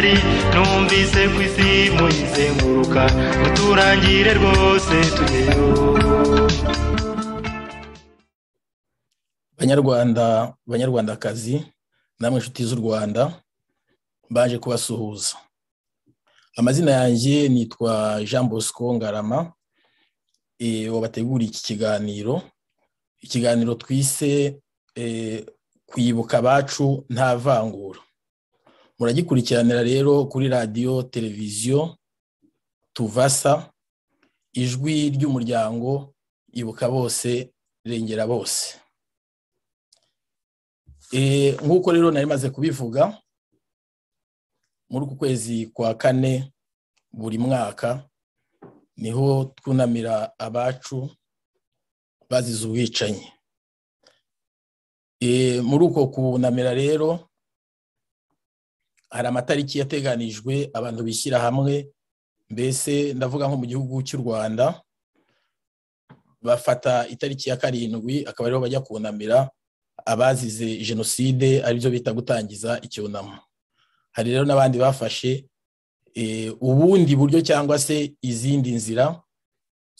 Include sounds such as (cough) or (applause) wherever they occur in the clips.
kigali numvise ku isi muyizenguruka uturangire rwose tugeyo banyarwanda banyarwandakazi namwe inshuti z'u rwanda baje kubasuhuza amazina yanjye nitwa jean bosco ngarama eh, wabateguriye iki kiganiro ikiganiro twise eh, kwibuka abacu nta vangura muragikurikiranira rero kuri radiyo televiziyo tuvasa ijwi ry'umuryango ibuka bose rengera bose eh, nk'uko rero nari maze kubivuga muri uku kwezi kwa kane buri mwaka niho twunamira abacu bazize ubwicanyi eh, muri uko kunamira rero hari amatariki yateganijwe abantu bishyira hamwe mbese ndavuga nko mu gihugu cy'u rwanda bafata itariki ya karindwi akaba ariho bajya kunamira abazize jenoside aribyo bita gutangiza icyunamo hari rero n'abandi bafashe eh, ubundi buryo cyangwa se izindi nzira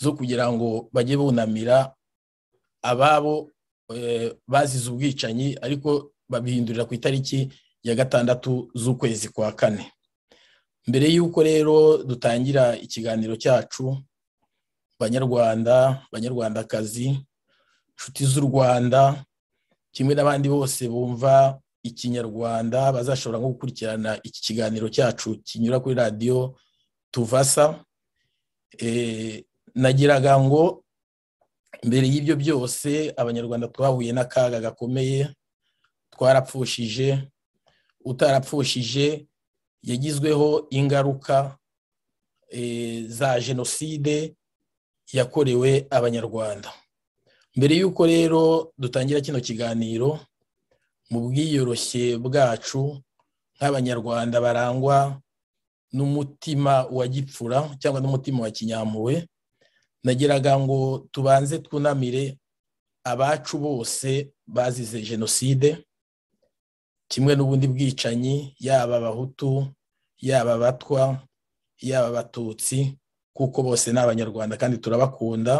zo kugira ngo bajye bunamira ababo eh, bazize ubwicanyi ariko babihindurira ku itariki ya gatandatu z'ukwezi kwa kane mbere y'uko rero dutangira ikiganiro cyacu banyarwanda banyarwandakazi inshuti z'u rwanda kimwe n'abandi bose bumva ikinyarwanda bazashobora nko gukurikirana iki kiganiro cyacu kinyura kuri radiyo tuvasa eh, nagiraga ngo mbere y'ibyo byose abanyarwanda twahuye n'akaga gakomeye twarapfushije utarapfushije yagizweho ingaruka e, za jenoside yakorewe abanyarwanda mbere y'uko rero dutangira kino kiganiro mu bwiyoroshye bwacu nk'abanyarwanda barangwa n'umutima wa gipfura cyangwa n'umutima wa kinyampuwe nageraga ngo tubanze twunamire abacu bose bazize jenoside kimwe n'ubundi bwicanyi yaba abahutu yaba abatwa yaba abatutsi kuko bose ni abanyarwanda kandi turabakunda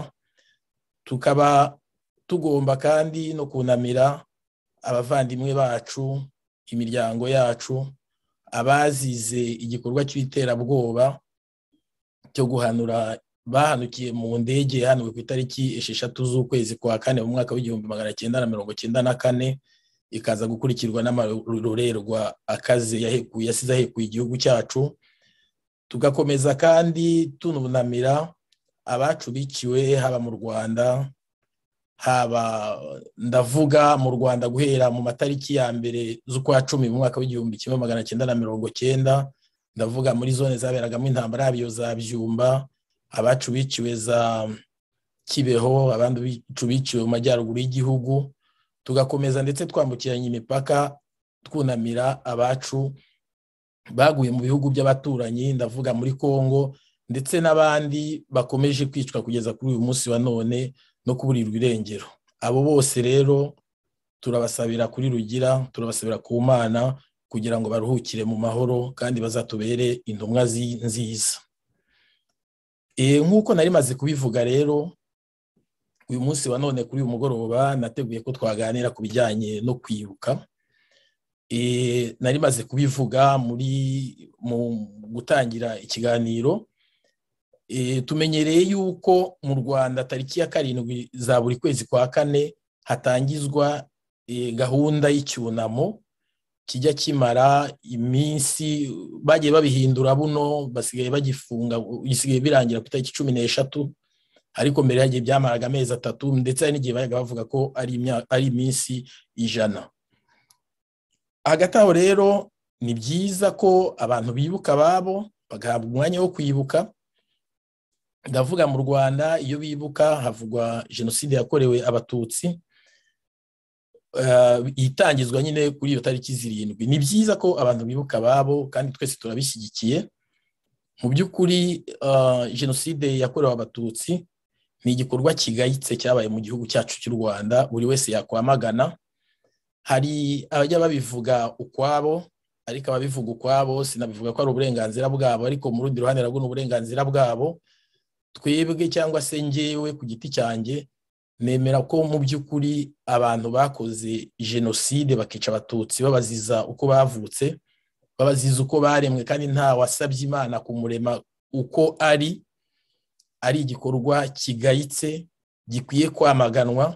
tukaba tugomba kandi no kunamira abavandimwe bacu imiryango yacu abazize igikorwa cy'iterabwoba cyo guhanura bahanukiye mu ndege yahanuwe ku itariki esheshatu z'ukwezi kwa kane mu mwaka w'igihumbi magana cyenda na mirongo cyenda na kane ikaza gukurikirwa n'amarorerwa akaze yahekuye yasize ahekuye igihugu cyacu tugakomeza kandi tununamira abacu biciwe haba mu rwanda haba ndavuga mu rwanda guhera mu matariki ya mbere z'ukwa cumi mu mwaka w'igihumbi kimwe magana cyenda na mirongo cyenda ndavuga muri zone zaberagamo intambara yabyo za byumba abacu biciwe za kibeho abandi bicu biciwe mu majyaruguru y'igihugu tugakomeza ndetse twambukiranya imipaka twunamira abacu baguye mu bihugu by'abaturanyi ndavuga muri congo ndetse n'abandi bakomeje kwicwa kugeza kuri uyu munsi wa none no kuburirwa irengero abo bose rero turabasabira kuri rugira turabasabira ku mana kugira ngo baruhukire mu mahoro kandi bazatubere intumwa nziza eh, nk'uko nari maze kubivuga rero uyu munsi wa none kuri uyu mugoroba nateguye ko twaganira ku bijyanye no kwibuka e, nari maze kubivuga muri mu gutangira ikiganiro e, tumenyereye yuko mu rwanda tariki ya karindwi za buri kwezi kwa kane hatangizwa e, gahunda y'icyunamo kijya kimara iminsi bagiye babihindura buno basigaye bagifunga gisigaye birangira ku itariki cumi n'eshatu ariko mbere hagiye byamaraga amezi atatu ndetse hari n'igihe bajyaga bavuga ko ari iminsi ijana hagati aho rero ni byiza ko abantu bibuka ababo bagahabwa umwanya wo kwibuka ndavuga mu rwanda iyo bibuka havugwa jenoside yakorewe abatutsi eh, itangizwa nyine kuri iyo tariki zirindwi ni byiza ko abantu bibuka ababo kandi twese turabishyigikiye mu by'ukuri eh, jenoside yakorewe abatutsi ni igikorwa kigayitse cyabaye mu gihugu cyacu cy'u rwanda buri wese yakwamagana hari abajya babivuga ukwabo ariko ababivuga ukwabo sinabivuga ko ari uburenganzira bwabo ariko mu rundi ruhande nabwo ni uburenganzira bwabo twebwe cyangwa se ngewe ku giti cyanjye nemera ko mu by'ukuri abantu bakoze jenoside bakica abatutsi babaziza uko bavutse babaziza uko baremwe kandi nta wasabye imana kumurema uko ari ari igikorwa kigayitse gikwiye kwamaganwa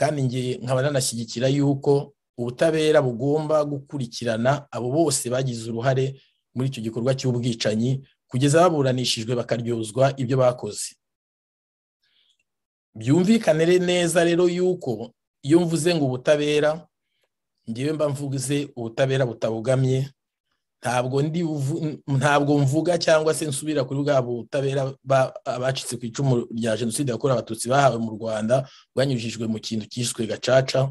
kandi nge nkaba nanashyigikira yuko ubutabera bugomba gukurikirana abo bose bagize uruhare muri icyo gikorwa cy'ubwicanyi kugeza baburanishijwe bakaryozwa ibyo bakoze byumvikane neza rero yuko iyo mvuze ngo ubutabera ngewe mba mvuze ubutabera butabogamye ntabwo ndi ntabwo mvuga cyangwa se nsubira kuri bwa butabera abacitse ku icumu rya jenoside yakorewe abatutsi bahawe mu rwanda bwanyujijwe mu kintu cyiswe gacaca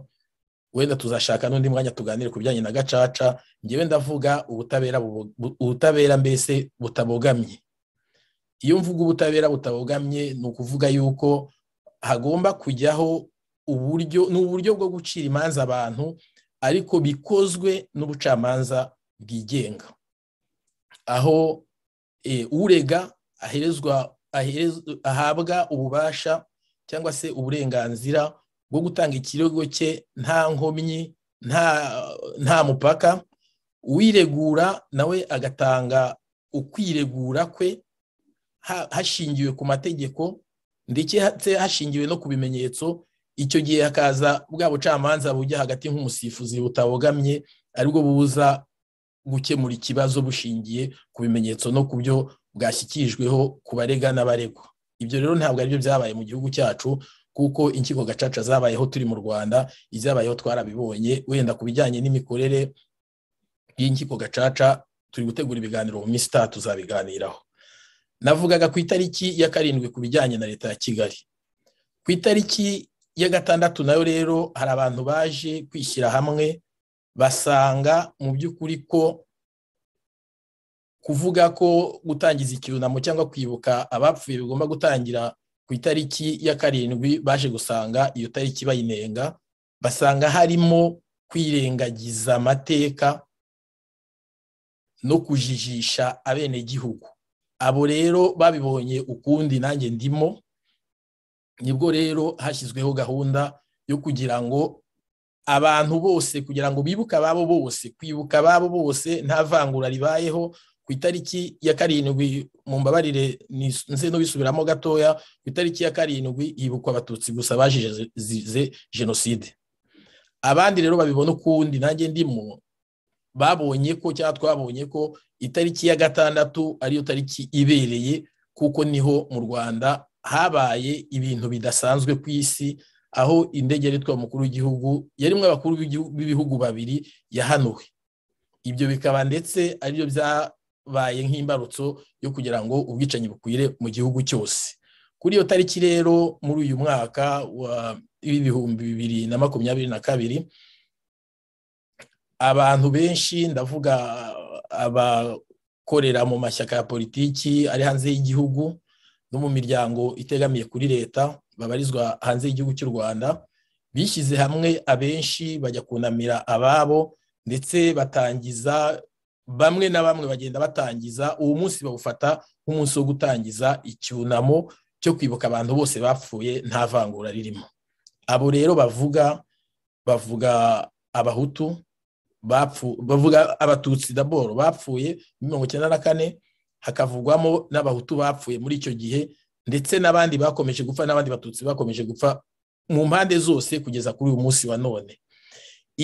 wenda tuzashaka n'undi mwanya tuganire ku bijyanye na gacaca ngewe ndavuga ubutabera ubutabera mbese butabogamye iyo mvuga ubutabera butabogamye ni ukuvuga yuko hagomba kujyaho uburyo ni uburyo bwo gucira imanza abantu ariko bikozwe n'ubucamanza bwigenga aho eh, urega aherezwa ahabwa ububasha cyangwa se uburenganzira bwo gutanga ikirego cye nta nkomyi nta mupaka uwiregura nawe agatanga ukwiregura kwe hashingiwe ku mategeko ndetse hashingiwe no ku bimenyetso icyo gihe hakaza bwa bucamanza bujya hagati nk'umusifuzi butabogamye aribwo buza gukemura ikibazo bushingiye ku bimenyetso no ku byo bwashyikirijweho ku barega n'abaregwa ibyo rero ntabwo aribyo byabaye mu gihugu cyacu kuko inkiko gacaca zabayeho turi mu rwanda izabayeho twarabibonye wenda ku bijyanye n'imikorere y'inkiko gacaca turi gutegura ibiganiro mu minsi itatu tuzabiganiraho navugaga ku itariki ya karindwi ku bijyanye na leta ya kigali ku itariki ya gatandatu nayo rero hari abantu baje kwishyira hamwe basanga mu by'ukuri ko kuvuga ko gutangiza ikirunamo cyangwa kwibuka abapfuye bigomba gutangira ku itariki ya karindwi baje gusanga iyo tariki bayinenga basanga harimo kwirengagiza amateka no kujijisha abenegihugu abo rero babibonye ukundi nanjye ndimo nibwo rero hashyizweho gahunda yo kugira ngo abantu bose kugira ngo bibuke ababo bose kwibuka ababo bose nta vangura ribayeho ku itariki ya karindwi mu mbabarire nze n'ubisubiramo gatoya ku itariki ya karindwi hibukwa abatutsi gusa bazize jenoside abandi rero babibona ukundi nanjye ndimo babonye ko cyangwa twabonye ko itariki ya gatandatu ariyo tariki ibereye kuko niho mu rwanda habaye ibintu bidasanzwe ku isi aho indege yitwa umukuru w'igihugu yarimo abakuru b'ibihugu babiri yahanuwe ibyo bikaba ndetse ari byo byabaye nk'imbarutso yo kugira ngo ubwicanyi bukwire mu gihugu cyose kuri iyo tariki rero muri uyu mwaka wa w'ibihumbi bibiri na makumyabiri na kabiri abantu benshi ndavuga abakorera mu mashyaka ya politiki ari hanze y'igihugu no mu miryango itegamiye kuri leta babarizwa hanze y'igihugu cy'u rwanda bishyize hamwe abenshi bajya kunamira ababo ndetse batangiza bamwe na bamwe bagenda batangiza uwo munsi bawufata nk'umunsi wo gutangiza icyunamo cyo kwibuka abantu bose bapfuye nta vangura ririmo abo rero bavuga bavuga abahutu bavuga abatutsi daboro bapfuye mirongo icyenda na kane hakavugwamo n'abahutu bapfuye muri icyo gihe ndetse n'abandi bakomeje gupfa n'abandi batutsi bakomeje gupfa mu mpande zose kugeza kuri uyu munsi wa none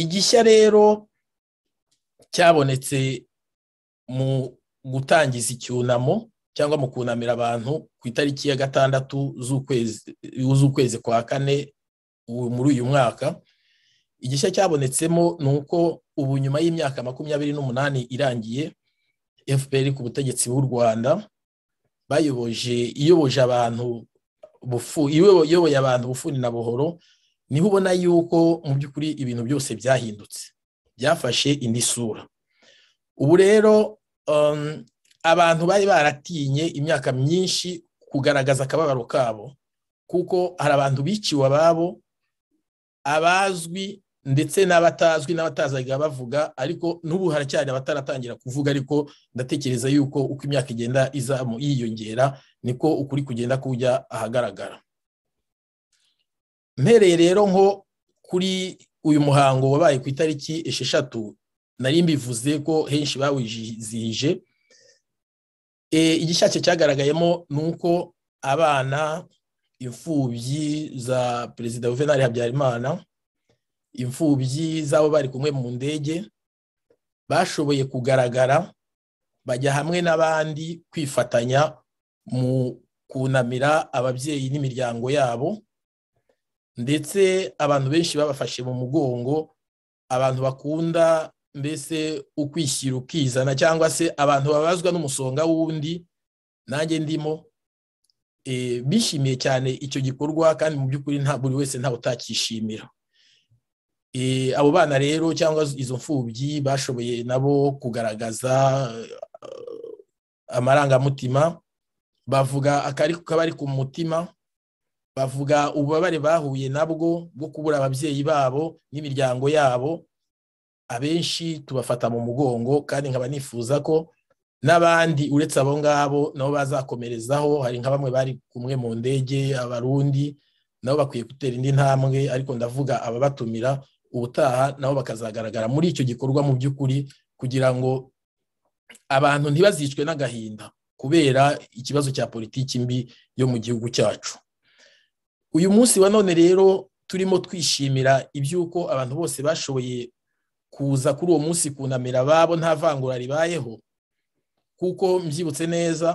igishya rero cyabonetse mu gutangiza icyunamo cyangwa mu kunamira abantu ku itariki ya gatandatu z'ukwezi kwa kane muri uyu mwaka igishya cyabonetsemo ni uko ubu nyuma y'imyaka makumyabiri n'umunani irangiye fpr ku butegetsi bw'u rwanda bayoboje iyoboje abantu bufu iyoboye abantu bufuni na buhoro niho ubona yuko mu by'ukuri ibintu byose byahindutse byafashe indi sura ubu rero um, abantu bari baratinye imyaka myinshi kugaragaza akababaro kabo kuko hari abantu biciwe ababo abazwi ndetse n'abatazwi n'abatazaga bavuga ariko n'ubu haracyari abataratangira kuvuga ariko ndatekereza yuko uko imyaka igenda izamu yiyongera niko ukuri kugenda kujya ahagaragara mpereye rero nko kuri uyu muhango wabaye ku itariki esheshatu nari mbivuze ko henshi bawizihije e, igishyashya cyagaragayemo ni uko abana imfubyi za perezida juvenal habyarimana imfubyi z'abo bari kumwe mu ndege bashoboye kugaragara bajya hamwe n'abandi kwifatanya mu kunamira ababyeyi n'imiryango yabo ndetse abantu benshi babafashe mu mugongo abantu bakunda mbese ukwishyira ukizana cyangwa se abantu babazwa n'umusonga w'undi nanjye ndimo eh, bishimiye cyane icyo gikorwa kandi mu by'ukuri buri wese ntawe utacyishimira Eh, abo bana rero cyangwa izo mfubyi bashoboye nabo kugaragaza eh, amarangamutima bavuga akari kabari ku mutima bavuga ububabare bahuye nabwo bwo kubura ababyeyi babo n'imiryango yabo abenshi tubafata mu mugongo kandi nkaba nifuza ko n'abandi uretse abo ngabo nabo bazakomerezaho hari nka bamwe bari kumwe mu ndege abarundi nabo bakwiye gutera indi ntambwe ariko ndavuga ababatumira ubutaha nabo bakazagaragara muri icyo gikorwa mu by'ukuri kugira ngo abantu ntibazicwe n'agahinda kubera ikibazo cya politiki mbi yo mu gihugu cyacu uyu munsi wa none rero turimo twishimira iby'uko abantu bose bashoboye kuza kuri uwo munsi kunamira ababo nta vangura ribayeho kuko mbyibutse neza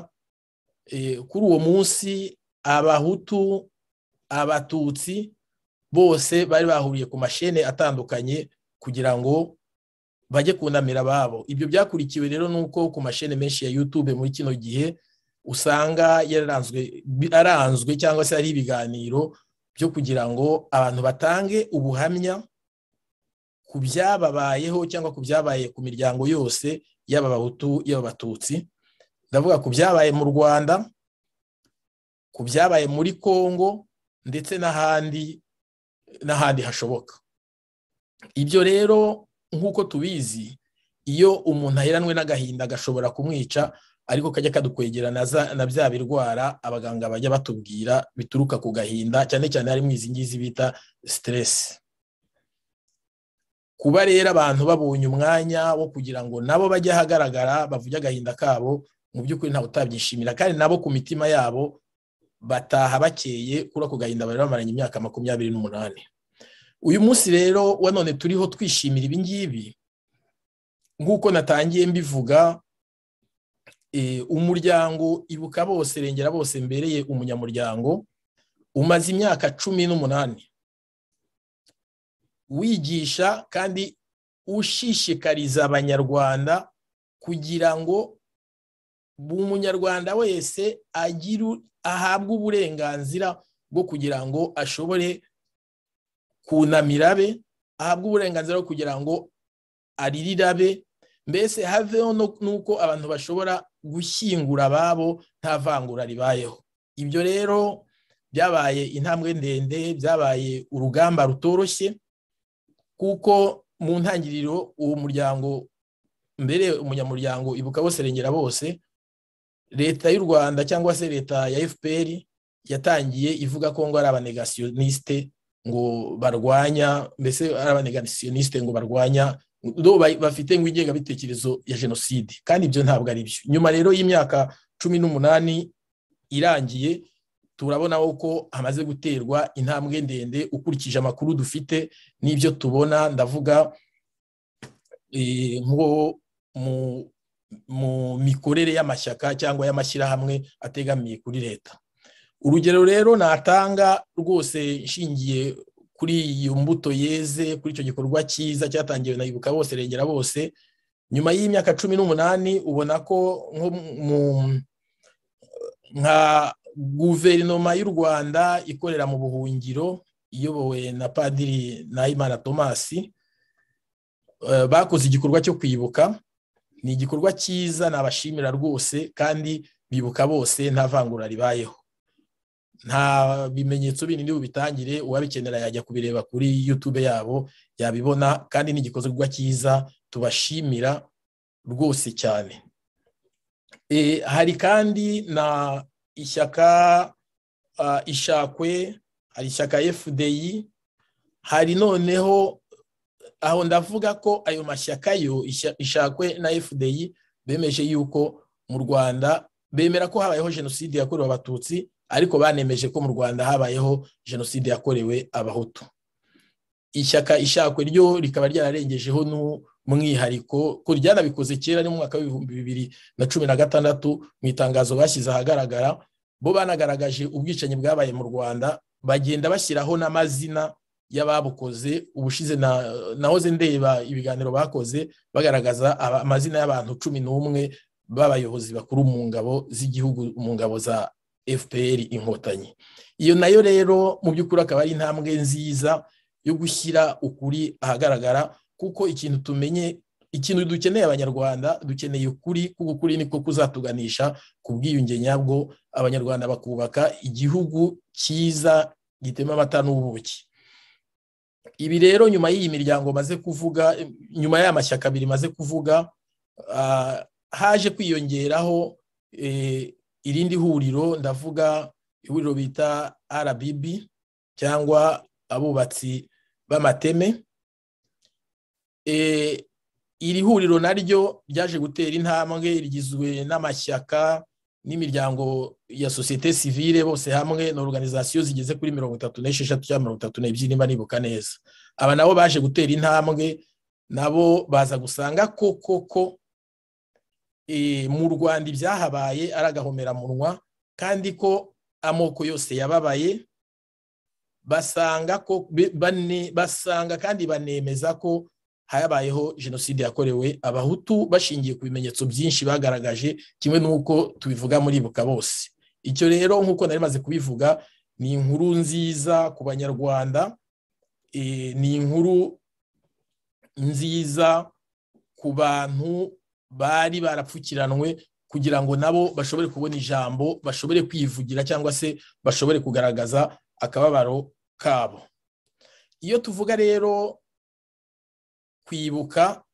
eh, kuri uwo munsi abahutu abatutsi bose bari bahuriye ku mashene atandukanye kugira ngo bajye kunamira ababo ibyo byakurikiwe rero ni uko ku mashene menshi ya youtube muri kino gihe usanga aranzwe cyangwa se ari ibiganiro byo kugira ngo abantu batange ubuhamya ku byababayeho cyangwa ku byabaye ku miryango yose yaba abahutu yaba abatutsi ndavuga ku byabaye mu rwanda ku byabaye muri congo ndetse n'ahandi n'ahandi hashoboka ibyo rero nk'uko tubizi iyo umuntu aheranwe n'agahinda gashobora kumwica ariko kajya kadukwegera na bya birwara abaganga bajya batubwira bituruka ku gahinda cyane cyane harimo izi ngizi bita siteresi kuba rero abantu babonye umwanya wo kugira ngo nabo bajye ahagaragara bavuge agahinda kabo mu by'ukuri ntawe utabyishimira kandi nabo ku mitima yabo bataha bakeye kuri ako gahinda bari bamaranye imyaka makumyabiri n'umunani uyu munsi rero wa none turiho twishimira ibi ngibi nk'uko natangiye mbivuga eh, umuryango ibuka bose rengera bose mbereye umunyamuryango umaze imyaka cumi n'umunani wigisha kandi ushishikariza abanyarwanda kugira ngo buri munyarwanda wese agire ahabwe uburenganzira bwo kugira ngo ashobore kunamira abe ahabwe uburenganzira bwo kugira ngo aririre abe mbese haveho n'uko abantu bashobora gushyingura ababo nta vangura ribayeho ibyo rero byabaye intambwe ndende byabaye urugamba rutoroshye kuko mu ntangiriro uwo muryango mbere umunyamuryango ibuka bose rengera bose leta y'u rwanda cyangwa se leta ya fpr yatangiye ivuga ko ngo ari abanegasiyoniste ngo barwanya mbese ari abanegasiyoniste ngo barwanya bafite ngo ingengabitekerezo ya jenoside kandi ibyo ntabwo ari byo nyuma rero y'imyaka cumi n'umunani irangiye turabona ko hamaze guterwa intambwe ndende ukurikije amakuru dufite n'ibyo tubona ndavuga eh, nko mu mu mikorere y'amashyaka cyangwa y'amashyirahamwe ategamiye kuri leta urugero rero natanga rwose ishingiye kuri iyo mbuto yeze kuri icyo gikorwa cyiza cyatangiwe na ibuka bose regera bose nyuma y'imyaka cumi n'umunani ubona ko mu nka guverinoma y'u rwanda ikorera mu buhungiro iyobowe na padiri nahimana tomasi eh, bakoze igikorwa cyo kwibuka ni igikorwa cyiza nabashimira rwose kandi bibuka bose nta vangura ribayeho nta bimenyetso bindi bubitangire uwabikenera yajya kubireba kuri yutube yabo yabibona kandi ni igikorwa cyiza tubashimira rwose cyane e, hari kandi na ishyaka ishakwe hari ishyaka fdi hari noneho aho ndavuga ko ayo mashyaka yo ishakwe na fdi bemeje yuko mu rwanda bemera ko habayeho jenoside yakorewe abatutsi ariko banemeje ko mu rwanda habayeho jenoside yakorewe abahutu ishyaka ishakwe ryo rikaba ryararengejeho n'umwihariko ko ryanabikoze kera ni mu mwaka w'ibihumbi bibiri na cumi na gatandatu mu itangazo bashyize ahagaragara bo banagaragaje ubwicanyi bwabaye mu rwanda bagenda bashyiraho n'amazina y'ababukoze ubushize nahoze ndeba ibiganiro bakoze bagaragaza amazina y'abantu cumi n'umwe b'abayobozi bakuru mu ngabo z'igihugu mu ngabo za fpr inkotanyi iyo nayo rero mu by'ukuri akaba ari intambwe nziza yo gushyira ukuri ahagaragara kuko ikintu tumenye ikintu dukeneye abanyarwanda dukeneye ukuri kuko ukuri niko kuzatuganisha ku bwiyunge nyabwo abanyarwanda bakubaka igihugu cyiza gitema amata n'ubuki ibi rero nyuma y'iyi miryango maze kuvuga nyuma y'aya mashyaka abiri maze kuvuga ah, haje kwiyongeraho eh, irindi huriro ndavuga ihuriro bita RBB cyangwa abubatsi b'amateme eh, iri huriro naryo ryaje gutera intambwe rigizwe n'amashyaka n'imiryango ya sosiyete sivile bose hamwe na organization zigeze kuri mirongo itatu n'esheshatu cyangwa mirongo itatu n'ebyiri niba nibuka neza aba nabo baje gutera intambwe nabo baza gusanga ko koko e, mu rwanda ibyahabaye ari agahomeranwa kandi ko amoko yose yababaye basanga ko basanga kandi banemeza ko habayeho jenoside yakorewe abahutu bashingiye ku bimenyetso byinshi bagaragaje kimwe n'uko tubivuga muri buka bose icyo rero nk'uko nari maze kubivuga ni inkuru nziza ku banyarwanda e, ni inkuru nziza ku bantu bari barapfukiranwe kugira ngo nabo bashobore kubona ijambo bashobore kwivugira cyangwa se bashobore kugaragaza akababaro kabo iyo tuvuga rero kwibuka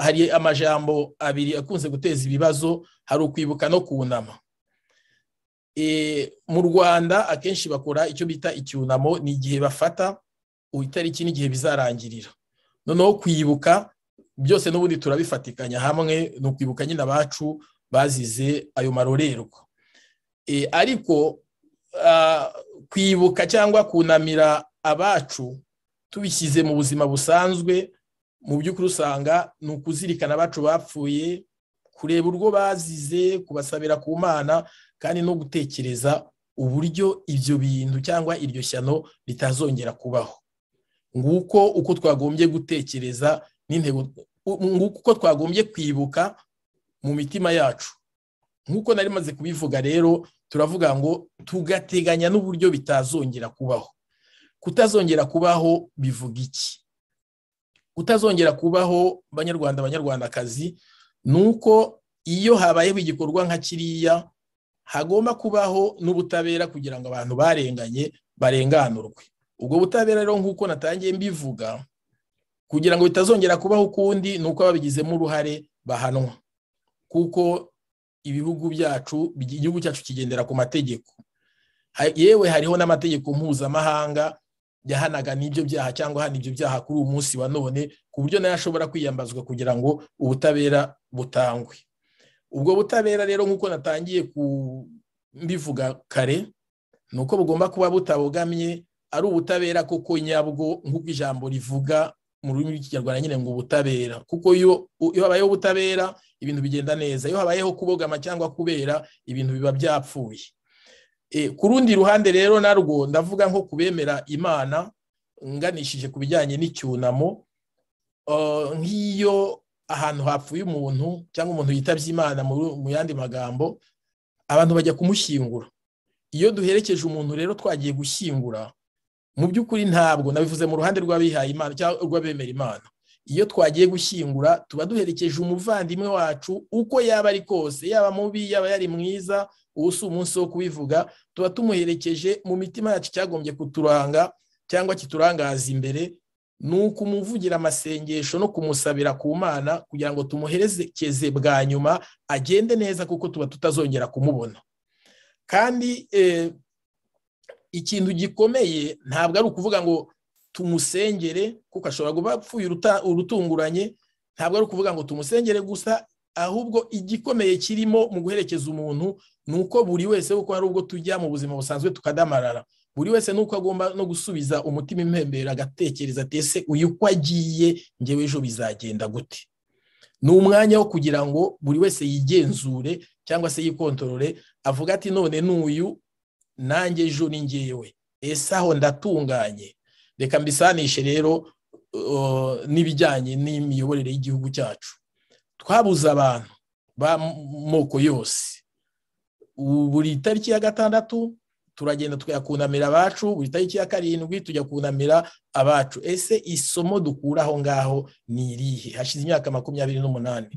hari amajambo abiri akunze guteza ibibazo hari ukwibuka no kunama E mu rwanda akenshi bakora icyo bita icyunamo ni igihe bafata itariki n'igihe bizarangirira noneho kwibuka byose n'ubundi turabifatikanya hamwe ni ukwibuka nyine abacu bazize ayo marorerwa e, ariko kwibuka cyangwa kunamira abacu tubishyize mu buzima busanzwe mu by'ukuri usanga ni ukuzirikana abacu bapfuye kureba urwo bazize kubasabira ku mana kandi no gutekereza uburyo ibyo bintu cyangwa iryo shyano ritazongera kubaho nguko uko twagombye gutekereza n'intego nguko uko twagombye kwibuka mu mitima yacu nk'uko nari maze kubivuga rero turavuga ngo tugateganya n'uburyo bitazongera kubaho kutazongera kubaho bivuga iki kutazongera kubaho banyarwanda banyarwandakazi ni uko iyo habayeho igikorwa nka kiriya hagomba kubaho n'ubutabera kugira ngo abantu barenganye barenganurwe ubwo butabera rero nk'uko natangiye mbivuga kugira ngo bitazongera kubaho ukundi ni uko babigizemo uruhare bahanwa kuko ibihugu byacu igihugu cyacu kigendera ku mategeko yewe hariho n'amategeko mpuzamahanga yahanaga n'ibyo byaha cyangwa hana ibyo byaha kuri uyu munsi wa none ku buryo nayo ashobora kwiyambazwa kugira ngo ubutabera butangwe ubwo butabera rero nk'uko natangiye kubivuga kare ni uko bugomba kuba butabogamye ari ubutabera kuko nyabwo nk'uko ijambo rivuga mu rurimi rw'ikinyarwanda nyine ngo ubutabera kuko iyo habayeho ubutabera ibintu bigenda neza iyo habayeho kubogama cyangwa kubera ibintu biba byapfuye e, ku rundi ruhande rero narwo ndavuga nko kubemera imana nganishije ku bijyanye n'icyunamo nk'iyo ahantu hapfuye umuntu cyangwa umuntu yitabye imana mu yandi magambo abantu bajya kumushyingura iyo duherekeje umuntu rero twagiye gushyingura mu by'ukuri ntabwo nabivuze mu ruhande rw'abihaye imana cyangwa rw'abemera imana iyo twagiye gushyingura tuba duherekeje umuvandimwe wacu uko yaba ari kose yaba mubi yaba yari mwiza ubu si umunsi wo kubivuga tuba tumuherekeje mu mitima yacu cyagombye kuturanga cyangwa kiturangaza imbere ni ukumuvugira amasengesho no kumusabira ku mana kugira ngo tumuherekeze bwa nyuma agende neza kuko tuba tutazongera kumubona kandi eh, ikintu gikomeye ntabwo ari ukuvuga ngo tumusengere kuko ashobora kuba apfuye urutunguranye ntabwo ari ukuvuga ngo tumusengere gusa ahubwo igikomeye kirimo mu guherekeza umuntu ni uko buri wese kuko hari ubwo tujya mu buzima busanzwe tukadamarara buri wese uko agomba no gusubiza umutima impembero agatekereza ati ese uyu uko agiye ngewe ejo bizagenda gute ni umwanya wo kugira ngo buri wese yigenzure cyangwa se yikontorore avuga ati none n'uyu nanjye ejo ni ngewe ese aho ndatunganye reka mbisanishe rero n'ibijyanye n'imiyoborere y'igihugu cyacu twabuze abantu b'amoko yose buri tariki ya gatandatu turagenda tuyakunamira abacu buri tariki ya karindwi tujya kunamira abacu ese isomo dukura aho ngaho ni irihe hashize imyaka makumyabiri n'umunani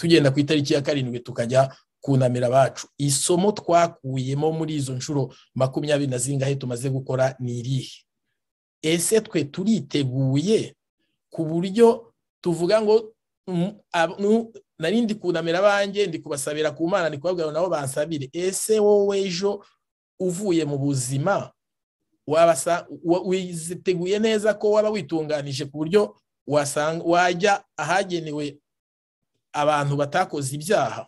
tugenda ku itariki ya karindwi tukajya kunamira abacu isomo twakuyemo muri izo nshuro makumyabiri na zingahe tumaze gukora ni irihe ese twe turiteguye ku buryo tuvuga ngo mm, mm, nari ndi kunamira abanjye ndi kubasabira ku mana ndi kubabwira nabo bansabire ese wowe ejo uvuye mu buzima witeguye neza ko waba witunganije ku buryo wajya ahagenewe abantu batakoze ibyaha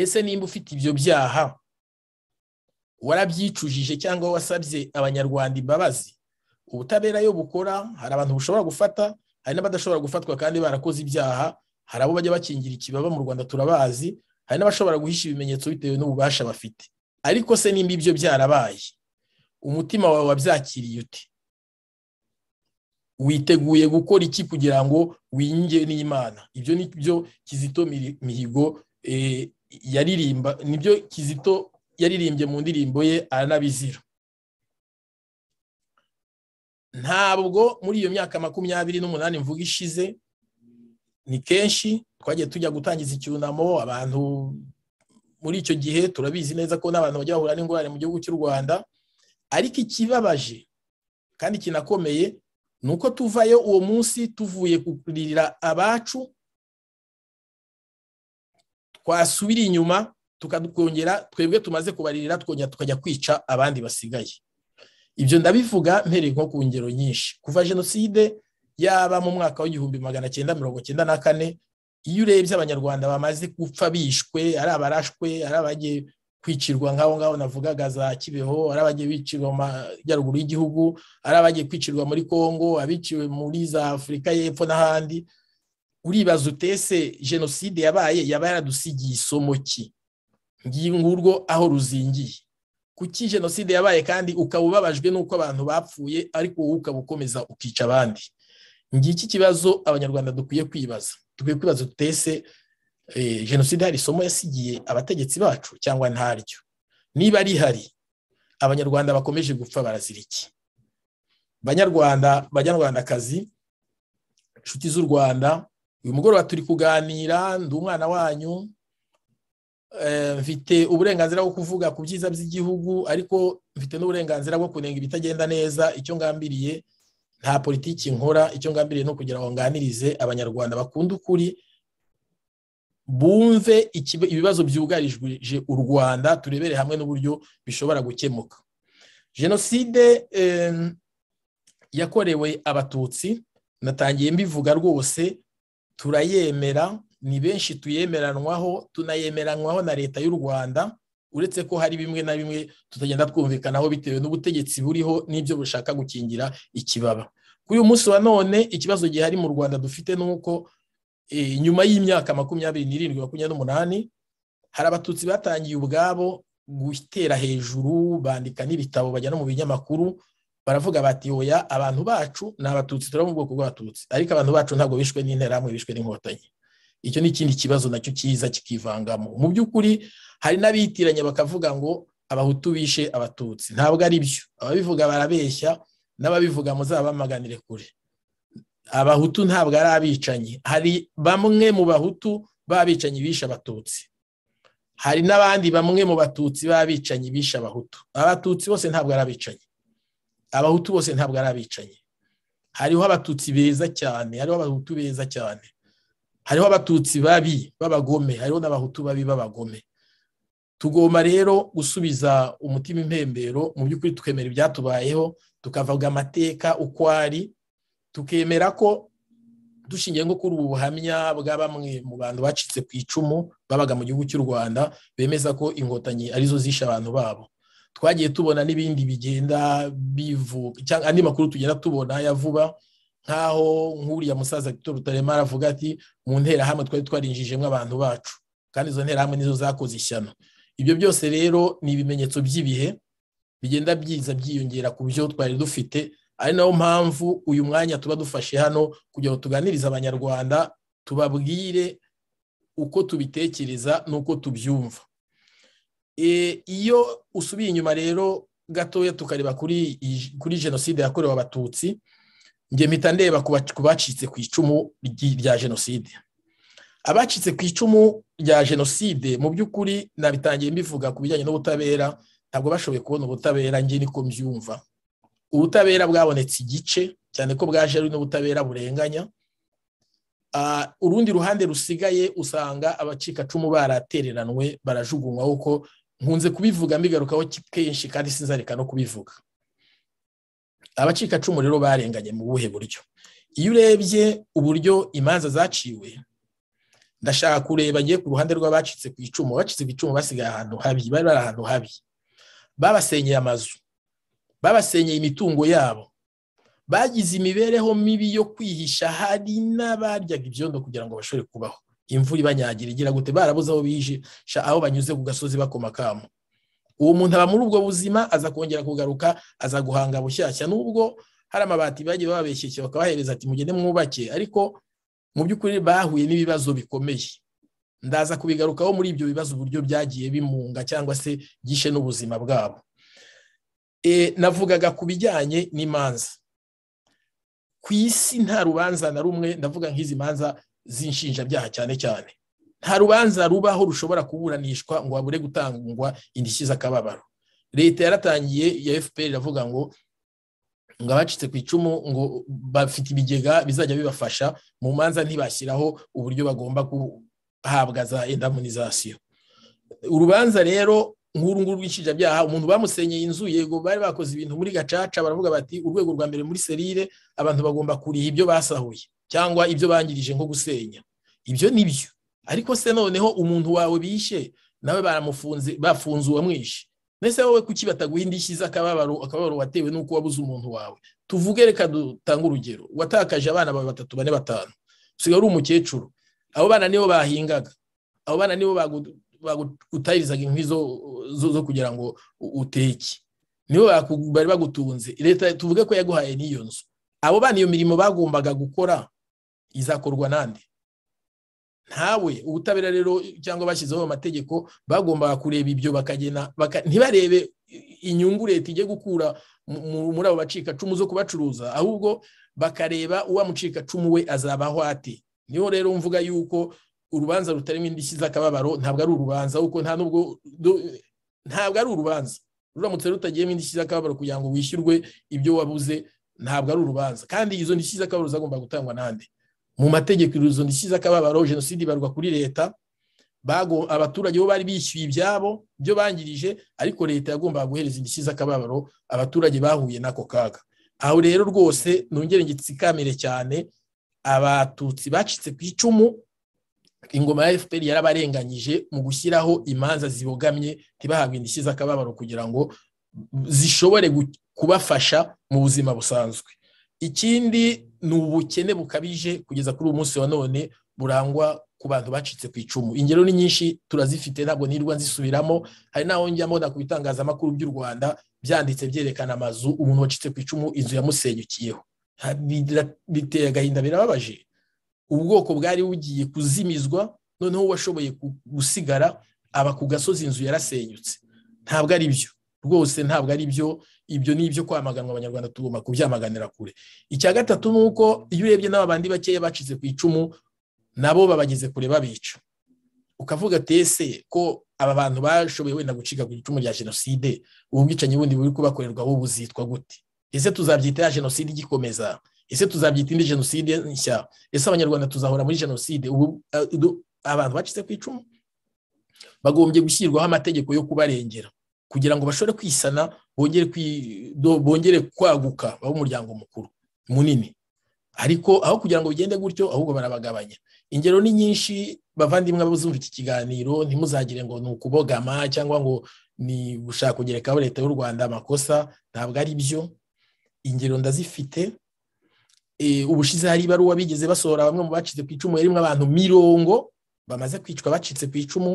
ese nimba ufite ibyo byaha warabyicujije cyangwa wasabye abanyarwanda imbabazi ubutabera yo bukora hari abantu bushobora gufata hari n'abadashobora gufatwa kandi barakoze ibyaha hari abo bajya bakingira ikibaba mu rwanda turabazi hari n'abashobora guhisha ibimenyetso bitewe n'ububasha bafite ariko se nimba ibyo byarabaye umutima wawe wabyakiriye uti witeguye gukora iki kugira ngo winge n'imana ibyo ni byo kizito mihigo eh, yaririmba nibyo kizito yaririmbye mu ndirimbo ye aranabizira ntabwo muri iyo myaka makumyabiri n'umunani mvuga ishize ni kenshi twagiye tujya gutangiza icyunamo abantu muri icyo gihe turabizi neza ko n'abantu bajya bahura n'ingorane mu gihugu cy'u rwanda ariko ikibabaje kandi kinakomeye ni uko tuvayo uwo munsi tuvuye kuririra abacu twasubira inyuma tukadukongera twebwe tumaze kubaririra twongera tukajya kwica abandi basigaye ibyo ndabivuga mpereye nko ku ngero nyinshi kuva jenoside yaba mu mwaka w'igihumbi magana cyenda mirongo cyenda na kane iyo urebye abanyarwanda bamaze gupfa bishwe ari abarashwe ari abagiye kwicirwa nk'aho ngaho navugaga za kibeho ari abagiye bicirwa mu majyaruguru y'igihugu ari abagiye kwicirwa muri congo abiciwe muri za afurika y'epfo n'ahandi uribaza utese jenoside yabaye yaba yaradusigiye isomo ki ngurwo aho ruzingiye kuki jenoside yabaye kandi ukaba ubabajwe n'uko abantu bapfuye ariko wowe ukaba ukomeza ukica abandi ngiki kibazo abanyarwanda dukwiye kwibaza dukwiye kwibaza tuti eh, jenoside hari isomo yasigiye abategetsi bacu cyangwa ntaryo niba rihari abanyarwanda bakomeje gupfa barazira iki banyarwanda banyarwandakazi inshuti z'u rwanda uyu mugoroba turi kuganira ndi umwana wanyu eh, mfite uburenganzira bwo kuvuga ku byiza by'igihugu ariko mfite n'uburenganzira bwo kunenga ibitagenda neza icyo ngambiriye nta politiki nkora icyo ngambiriye ni ukugira ngo nganirize abanyarwanda bakunda ukuri bumve ibibazo byugarijwe u rwanda turebere hamwe n'uburyo bishobora gukemuka jenoside yakorewe abatutsi natangiye mbivuga rwose turayemera ni benshi tuyemeranwaho tunayemeranwaho na leta y'u rwanda uretse ko hari bimwe na bimwe tutagenda twumvikanaho bitewe n'ubutegetsi buriho n'ibyo bushaka gukingira ikibaba kuri uyu munsi wa none ikibazo gihari mu rwanda dufite ni uko eh, nyuma y'imyaka makumyabiri n'irindwi makumyabiri n'umunani hari abatutsi batangiye ubwabo gutera hejuru bandika n'ibitabo bajya no mu binyamakuru baravuga bati oya abantu bacu ni abatutsi turaba mu bwoko bw'abatutsi ariko abantu bacu ntabwo bishwe n'interahamwe bishwe n'inkotanyi icyo ni ikindi kibazo nacyo cyiza kikivangamo mu by'ukuri hari n'abitiranya bakavuga ngo abahutu bishe abatutsi ntabwo ari byo ababivuga barabeshya n'ababivuga muzabamaganire kure abahutu ntabwo ari abicanyi hari bamwe mu bahutu b'abicanyi bishe abatutsi hari n'abandi bamwe mu batutsi b'abicanyi bishe abahutu abatutsi bose ntabwo ari abicanyi abahutu bose ntabwo ari abicanyi hariho abatutsi beza cyane hariho abahutu beza cyane hariho abatutsi babi b'abagome hariho n'abahutu babi b'abagome tugomba rero gusubiza umutima impembero mu by'ukuri tukemera ibyatubayeho tukavuga amateka uko ari tukemera ko dushingiye nko kuri ubu buhamya bwa bamwe mu bantu bacitse ku icumu babaga mu gihugu cy'u rwanda bemeza ko inkotanyi arizo zishe abantu babo twagiye tubona n'ibindi bigenda bivuga cyangwa andi makuru tugenda tubona ya vuba nkaho nk'uriya musaza rutarema aravuga ati mu nterahamwe twari twarinjijemo abantu bacu kandi izo nterahamwe nizo zakoze ishyano ibyo byose rero ni ibimenyetso by'ibihe bigenda byiza byiyongera ku byo twari dufite ari nayo mpamvu uyu mwanya tuba dufashe hano kugira ngo tuganirize abanyarwanda tubabwire uko tubitekereza n'uko tubyumva e, iyo usubiye inyuma rero gatoya tukareba kuri jenoside yakorewe abatutsi njye mpita ndeba ku bacitse ku icumu rya jenoside abacitse ku icumu rya jenoside mu by'ukuri nabitangiye mbivuga ku bijyanye n'ubutabera ntabwo bashoboye kubona ubutabera njye niko mbyumva ubutabera bwabonetse igice cyane ko bwaje ari n'ubutabera burenganya urundi ruhande rusigaye usanga abacikacumu baratereranwe barajugunywa kuko nkunze kubivuga mbigarukaho kenshi kandi sinzareka no kubivuga abacikacumu rero barenganye mu buhe buryo iyo urebye uburyo imanza zaciwe ndashaka kureba ngiye ku ruhande rw'abacitse ku icumu abacitse ku icumu basigaye ahantu habi bari bari ahantu habi babasenyeye amazu babasenyeye imitungo yabo bagize imibereho mibi yo kwihisha hari n'abaryaga ibyondo kugira ngo bashobore kubaho imvura ibanyagira igira gute barabuze aho bihisha aho banyuze ku gasozi bakoma akamu uwo muntu aba muri ubwo buzima aza kongera kugaruka aza guhanga bushyashya n'ubwo hari amabati bagiye bababeshyeshya bakabahereza ati mugende mwubake ariko mu by'ukuri bahuye n'ibibazo bikomeye ndaza kubigarukaho muri ibyo bibazo uburyo byagiye bimunga cyangwa se gishe n'ubuzima bwabo e, navugaga ku bijyanye n'imanza ku isi nta rubanza na rumwe ndavuga nk'izi manza z'inshinjabyaha cyane cyane nta rubanza rubaho rushobora kuburanishwa ngo habure gutangwa indishyi z'akababaro leta yaratangiye ya fpr iravuga ngo ngo abacitse ku icumu ngo bafite ibigega bizajya bibafasha mu manza ntibashyiraho uburyo bagomba guhabwa za indamunizasiyo urubanza rero nk'uru nguru rw'inshinjabyaha umuntu bamusenyeye inzu yego bari bakoze ibintu muri gacaca baravuga bati urwego rwa mbere muri serire abantu bagomba kuriha ibyo basahuye cyangwa ibyo bangirije nko gusenya ibyo ni ariko se noneho umuntu wawe bishe nawe baramufunze bafunze uwamwishe mbese wowe kuki bataguha indishyi z'akababaro akababaro watewe n'uko wabuze umuntu wawe tuvuge reka dutange urugero watakaje abana bawe batatu bane batanu usigaye uri umukecuru abo bana nibo bahingaga abo bana nibo bagutahirizaga inkwi zo kugira ngo uteke nibo bari bagutunze leta tuvuge ko yaguhaye n'iyo nzu abo bana iyo mirimo bagombaga gukora izakorwa nande ntawe ubutabera rero cyangwa bashyizeho amategeko bagombaga kureba ibyo bakagena ntibarebe inyungu leta ijya gukura muri abo bacikacumu zo kubacuruza ahubwo bakareba uwa mucikacumu we azabaho ati niho rero mvuga yuko urubanza rutarimo indishyi z'akababaro ntabwo ari urubanza kuko nta nubwo ntabwo ari urubanza ruramutse rutagiyemo indishyi z'akababaro kugira ngo wishyurwe ibyo wabuze ntabwo ari urubanza kandi izo ndishyi z'akababaro zagomba gutangwa n'andi mu mategeko iruzo ndishyize akababaro jenoside ibarwa kuri leta abaturage bo bari bishyuye ibyabo byo bangirije ariko leta yagombaga guhereza indishyi akababaro abaturage bahuye n'ako kaga aho rero rwose nongere ngitsikamire cyane abatutsi bacitse ku icumu ingoma ya fpr yarabarenganyije mu gushyiraho imanza zibogamye ntibahabwe indishyi akababaro kugira ngo zishobore kubafasha mu buzima busanzwe ikindi ni ubukene bukabije kugeza kuri uyu munsi wa none burangwa ku bantu bacitse ku icumu ingero ni nyinshi turazifite ntabwo nirwa nzisubiramo hari n'aho njyamo na ku bitangazamakuru by'u rwanda byanditse byerekana amazu umuntu wacitse ku icumu inzu yamusenyukiyeho biteye agahinda birababaje ubwoko bwari bugiye kuzimizwa noneho washoboye gusigara aba ku gasozi inzu yarasenyutse ntabwo ari byo rwose ntabwo ari byo ibyo ni ibyo kwamaganwa abanyarwanda tugomba kubyamaganira kure icya gatatu ni uko iyo urebye n'abandi bakeya bacitse ku icumu nabo babageze kure babica ukavuga tese ko aba bantu bashoboye wenda gucika ku icumu rya jenoside ubu bwicanyi bundi buri kubakorerwa ubu buzitwa gute ese tuzabyita ya jenoside igikomeza ese tuzabyita indi jenoside nshya ese abanyarwanda tuzahora muri jenoside ubu eh, abantu bacitse ku icumu bagombye gushyirwaho amategeko yo kubarengera kugira ngo bashobore kwisana bongere kwaguka babe umuryango mukuru munini ariko aho kugira ngo bigende gutyo ahubwo barabagabanya ingero ni nyinshi bavandimwe abazumva iki kiganiro ntimuzagire ngo ni ukubogama cyangwa ngo ni gushaka kugerekaho leta y'u rwanda amakosa ntabwo ari byo ingero ndazifite eh, ubushize hari ibaruwa bigeze basohora bamwe mu bacitse ku icumu yarimo abantu mirongo bamaze kwicwa bacitse ku icumu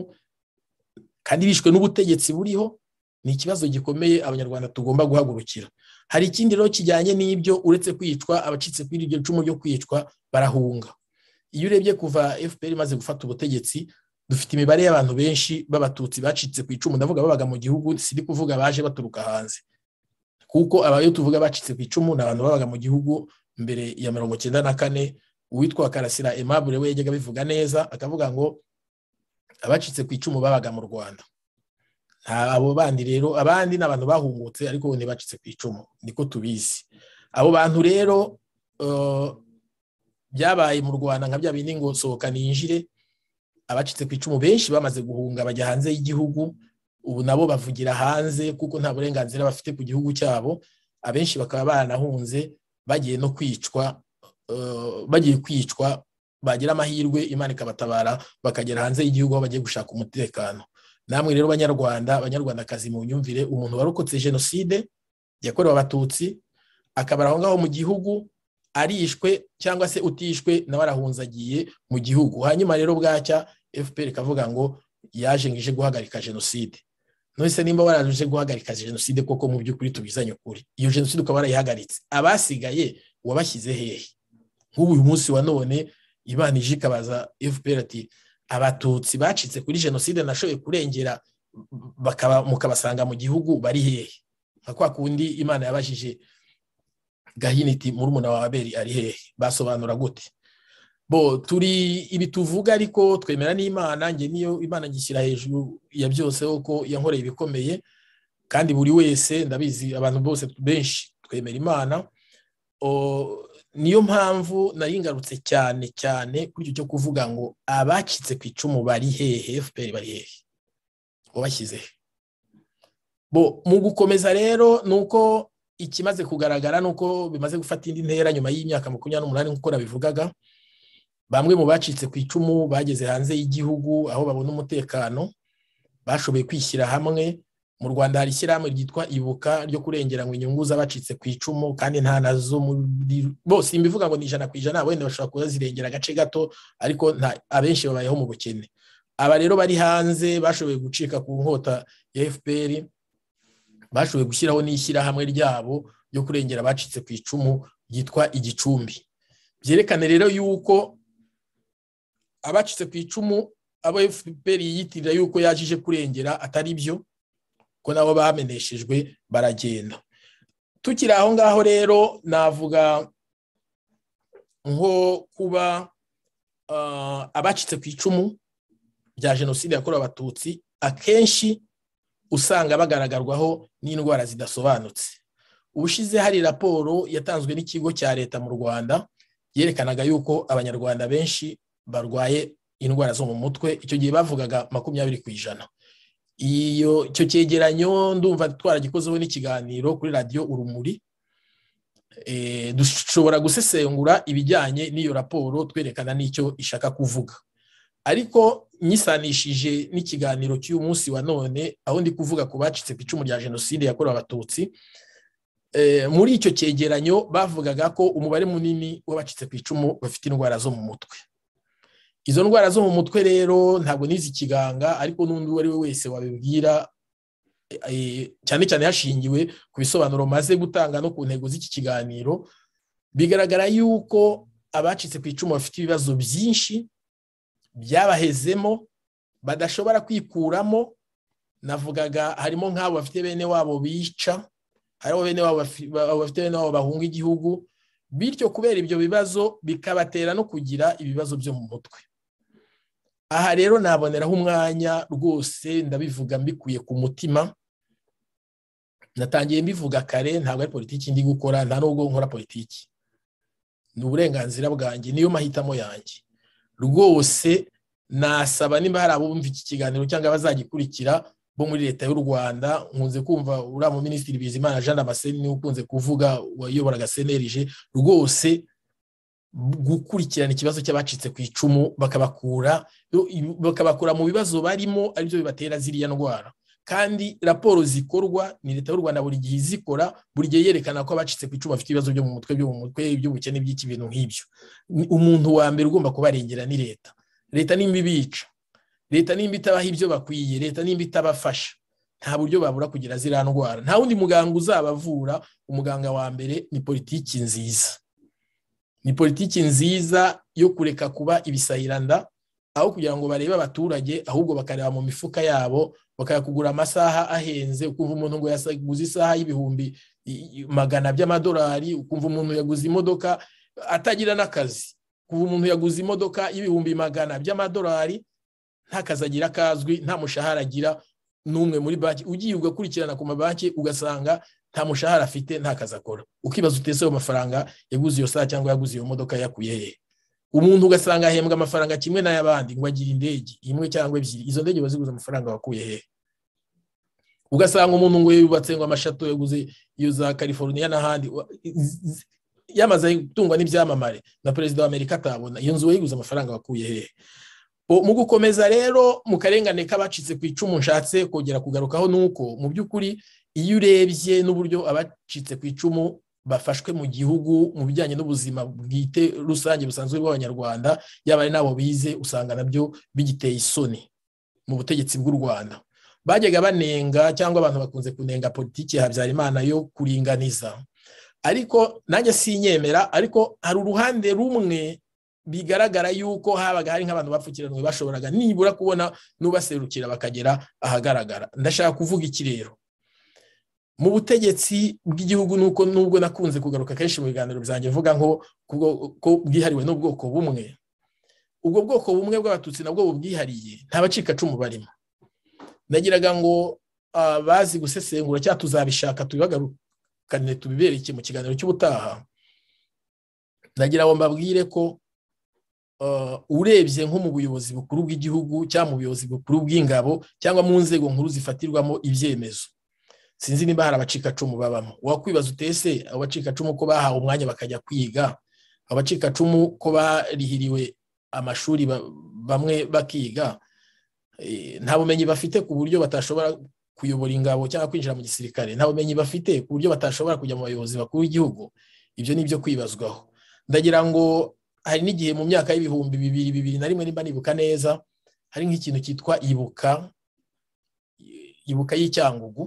kandi bishwe n'ubutegetsi buriho ni ikibazo gikomeye abanyarwanda tugomba guhagurukira hari ikindi rero kijyanye n'ibyo uretse kwicwa abacitse kuri iryo cumu ryo kwicwa barahunga iyo urebye kuva fpr imaze gufata ubutegetsi dufite imibare y'abantu benshi b'abatutsi bacitse ku icumu ndavuga babaga mu gihugu si kuvuga baje baturuka hanze kuko abayo tuvuga bacitse ku icumu ni abantu babaga mu gihugu mbere ya mirongo icyenda na kane uwitwa karasira aimable we yajyaga abivuga neza akavuga ngo abacitse ku icumu babaga mu rwanda abo bandi rero abandi ni abantu bahumutse ariko ntibacitse ku icumu niko tubizi abo bantu rero byabaye mu rwanda nka bya bindi ngo sohoka ninjire abacitse ku icumu benshi bamaze guhunga bajya hanze y'igihugu ubu nabo bavugira hanze kuko nta burenganzira bafite ku gihugu cyabo abenshi bakaba baranahunze bagiye no kwicwa bagiye kwicwa bagira amahirwe imana ikabatabara bakagera hanze y'igihugu aho bagiye gushaka umutekano namwe rero banyarwanda banyarwandakazi mu myumvire umuntu warokotse jenoside yakorewe abatutsi akabara aho ngaho mu gihugu arishwe cyangwa se utishwe nawe arahunze mu gihugu hanyuma rero bwacya fpr ikavuga ngo yaje ngo ije guhagarika jenoside none nimba waraje guhagarika jenoside koko mu by'ukuri tubizanye ukuri iyo jenoside ukaba warayihagaritse abasigaye wabashyize hehe nk'ubu uyu munsi wa none ibanije ikabaza fpr ati abatutsi bacitse kuri jenoside nashoboye kurengera bakaba mukabasanga mu gihugu bari hehe nka kwa kundi imana yabajije gahiniti murumuna wa abeli ari hehe basobanura gute bo turi ibi tuvuga ariko twemera n'imana njye niyo imana ngishyira hejuru ya byose ko yankoreye ibikomeye kandi buri wese ndabizi abantu bose benshi twemera imana niyo mpamvu naringarutse cyane cyane kuri icyo cyo kuvuga ngo abacitse ku icumu bari hehe efuperi bari hehe wabashyize bo mu gukomeza rero ni uko ikimaze kugaragara ni uko bimaze gufata indi ntera nyuma y'imyaka makumyabiri n'umunani nk'uko nabivugaga bamwe mu bacitse ku icumu bageze hanze y'igihugu aho babona umutekano bashoboye kwishyira hamwe mu rwanda hari ishyirahamwe ryitwa ibuka ryo kurengera ngo inyungu z'abacitse ku icumu kandi nta nazo bose imbivuga ngo ni ijana ku ijana wenda bashobora kuzirengera agace gato ariko abenshi babayeho mu bukene aba rero bari hanze bashoboye gucika ku nkota ya fpr bashoboye gushyiraho n'ishyirahamwe ryabo ryo kurengera abacitse ku icumu ryitwa igicumbi byerekane rero yuko abacitse ku icumu abo fpr yiyitirira yuko yajije kurengera atari byo ko nabo bameneshejwe baragenda tukiri aho ngaho rero navuga nko kuba ah, abacitse ku icumu bya jenoside yakorewe abatutsi akenshi usanga bagaragarwaho n'indwara zidasobanutse ubushize hari raporo yatanzwe n'ikigo cya leta mu rwanda yerekanaga yuko abanyarwanda benshi barwaye indwara zo mu mutwe icyo gihe bavugaga makumyabiri ku ijana iyo icyo cyegeranyo ndumva twaragikozeho n'ikiganiro kuri radiyo urumuri eh, dushobora gusesengura ibijyanye n'iyo raporo twerekana n'icyo ishaka kuvuga ariko nyisanishije n'ikiganiro cy'uyu munsi wa none aho ndi kuvuga ku bacitse ku icumu rya jenoside yakorewe abatutsi eh, muri icyo cyegeranyo bavugaga ko umubare munini w'abacitse ku icumu bafite indwara zo mu mutwe izo ndwara zo mu mutwe rero ntabwo nizi ikiganga ariko n'undi uwo ari we wese wabibwira eh, cyane cyane hashingiwe ku bisobanuro maze gutanga no ku ntego z'iki kiganiro bigaragara yuko abacitse ku icumu bafite ibibazo byinshi byabahezemo badashobora kwikuramo navugaga harimo nk'abo bafite bene wabo bica harimo bene wabo bafite bene wabo bahunga igihugu bityo kubera ibyo bibazo bikabatera no kugira ibibazo byo mu mutwe aha rero naboneraho umwanya rwose ndabivuga mbikuye ku mutima natangiye mbivuga kare ntabwo ari politiki ndi gukora nta nubwo nkora politiki ni uburenganzira bwanjye niyo mahitamo yanjye rwose nasaba niba hari abumva iki kiganiro cyangwa abazagikurikira bo muri leta y'u rwanda nkunze kumva uriya mu minisitiri bizimana jean damascene niwe ukunze kuvuga wayoboraga senerije rwose gukurikirana ikibazo cy'abacitse ku icumu bakabakura bakabakura mu bibazo barimo aribyo bibatera ziriya ndwara kandi raporo zikorwa ni leta y'u rwanda buri gihe izikora buri gihe yerekana ko abacitse ku icumu bafite ibibazo byo mu mutwe byo mu mutwe by’ubukene by'iki bintu nk'ibyo umuntu wa mbere ugomba kubarengera ni leta leta nimba ibica leta nimba itabaha ibyo bakwiye leta nimba itabafasha nta buryo babura kugira ziriya ndwara nta wundi muganga uzabavura umuganga wa mbere ni politiki nziza ni politiki nziza yo kureka kuba ibisayiranda aho kugira ngo barebe abaturage ahubwo bakareba mu mifuka yabo bakayakugura amasaha ahenze ukumva umuntu ngo yaguze isaha y'ibihumbi magana by'amadolari ukumva umuntu yaguze imodoka atagira n'akazi kuva umuntu yaguze imodoka y'ibihumbi magana by'amadolari nta kazi agira kazwi nta mushahara agira n'umwe muri banki ugiye ugakurikirana ku mabanki ugasanga nta mushahara afite nta kazi akora ukibaza utese amafaranga mafaranga yaguze iyo saa cyangwa yaguze iyo modoka yakuye he umuntu ugasanga ahembwa amafaranga kimwe n'ay'abandi ngo agire indege imwe cyangwa ebyiri izo ndege baziguze amafaranga wakuye he ugasanga umuntu ngo yubatse ngo amashato yaguze iyo za california n'ahandi yamaze gutungwa n'ibyamamare na perezida wa amerika atabona iyo nzu yayiguze amafaranga wakuye he mu gukomeza rero mu karengane k'abacitse ku icumu nshatse kongera kugarukaho nuko mu by'ukuri iyo urebye n'uburyo abacitse ku icumu bafashwe mu gihugu mu bijyanye n'ubuzima bwite rusange busanzwe bw'abanyarwanda yaba ari n'abo bize usanga nabyo bigiteye isoni mu butegetsi bw'u rwanda bajyaga banenga cyangwa abantu bakunze kunenga politiki ya habyarimana yo kuringaniza ariko nanjye sinyemera ariko hari uruhande rumwe bigaragara yuko habaga hari nk'abantu bapfukiranywe bashoboraga nibura kubona n'ubaserukira bakagera ahagaragara ndashaka kuvuga iki rero mu butegetsi bw'igihugu nuko nubwo nakunze kugaruka kenshi mu biganiro byanjye mvuga ngo ko bwihariwe n'ubwoko bumwe ubwo bwoko bumwe bw'abatutsi nabwo bubwihariye nta bacikacumu barimo nagiraga ngo bazi gusesengura cyangwa tuzabishaka tubibagarukane tubibereke mu kiganiro cy'ubutaha nagira ngo mbabwire ko urebye nko mu buyobozi bukuru bw'igihugu cyangwa mu buyobozi bukuru bw'ingabo cyangwa mu nzego nkuru zifatirwamo ibyemezo sinzi niba hari abacikacumu babamo wakwibaza utese abo bacikacumu ko bahawe umwanya bakajya kwiga abacikacumu ko barihiriwe amashuri bamwe bakiga eh, nta bumenyi bafite ku buryo batashobora kuyobora ingabo cyangwa kwinjira mu gisirikare nta bumenyi bafite ku buryo batashobora kujya mu bayobozi bakuru b'igihugu ibyo ni ibyo kwibazwaho ndagira ngo hari n'igihe mu myaka y'ibihumbi bibiri bibiri na rimwe nimba nibuka neza hari nk'ikintu cyitwa ibuka ibuka y'icyangugu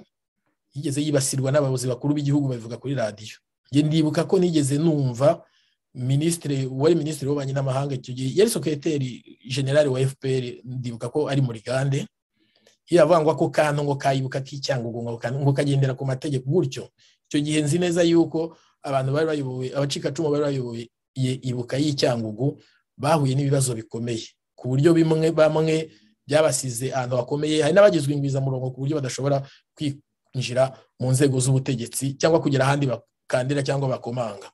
yigeze yibasirwa n'abayobozi bakuru b'igihugu bavuga kuri radiyo ndibuka ko nigeze numva minisitiri wari minisitiri w'ububanyi n'amahanga icyo gihe yari soketeri generali wa fpr ndibuka ko ari muri gande yavangwa ko kantu ngo kayibuka k'icyangugu ngo kagendera ku mategeko gutyo icyo gihe nzi neza yuko abantu bari bayoboye abacikacumu bari bayoboye ibuka y'icyangugu bahuye n'ibibazo bikomeye ku buryo bimwe bamwe byabasize ahantu hakomeye hari n'abagizwe ingwizamurongo ku buryo badashobora bakinjira mu nzego z'ubutegetsi cyangwa kugira ahandi bakandira cyangwa bakomanga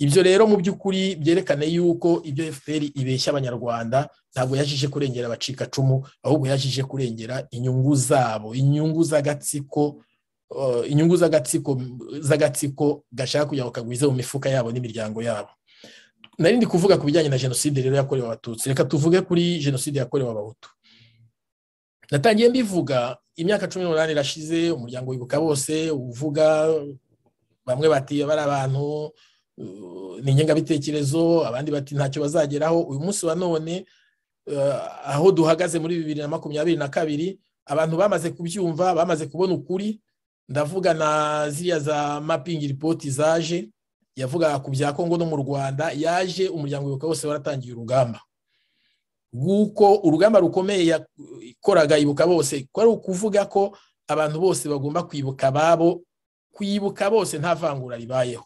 ibyo rero mu by'ukuri byerekane yuko ibyo fpr ibeshya abanyarwanda ntabwo yajije kurengera abacikacumu ahubwo yajije kurengera inyungu zabo inyungu z'agatsiko eh, inyungu z'agatsiko gashaka kugira ngo kagwize mu mifuka yabo n'imiryango yabo narindi kuvuga ku bijyanye na jenoside rero yakorewe abatutsi reka tuvuge kuri jenoside yakorewe abahutu natangiye mbivuga imyaka cumi n'umunani irashize umuryango wibuka bose uvuga bamwe bati bari abantu uh, ni ingengabitekerezo abandi bati ntacyo bazageraho uyu munsi wa none uh, aho duhagaze muri bibiri na makumyabiri na kabiri abantu bamaze kubyumva bamaze kubona ukuri ndavuga na ziriya za mapingi ripoti zaje yavugaga ku bya kongo no mu rwanda yaje umuryango wibuka wose waratangiye urugamba nguko urugamba rukomeye yakoraga ibuka bose ko ari ukuvuga ko abantu bose bagomba kwibuka ababo kwibuka bose nta vangura ribayeho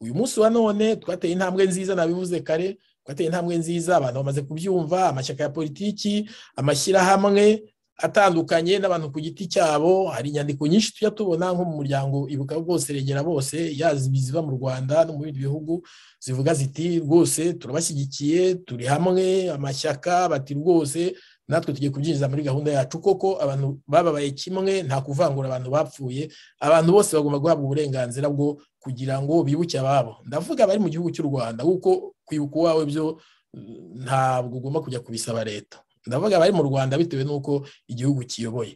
uyu munsi wa none twateye intambwe nziza nabivuze kare twateye intambwe nziza abantu bamaze kubyumva amashyaka ya politiki amashyirahamwe atandukanye n'abantu ku giti cyabo hari inyandiko nyinshi tujya tubona nko mu muryango ibuka bwose regera bose yaziba mu rwanda no mu bindi bihugu zivuga ziti rwose turabashyigikiye turi hamwe amashyaka bati rwose natwe tugiye kubyinjiza muri gahunda yacu koko abantu bababaye kimwe nta kuvangura abantu bapfuye abantu bose bagomba guhabwa uburenganzira bwo kugira ngo bibuke ababo ndavuga abari mu gihugu cy'u rwanda kuko kwibuka uwawe byo ntabwo ugomba kujya kubisaba leta ndavuga bari mu rwanda bitewe n'uko igihugu kiyoboye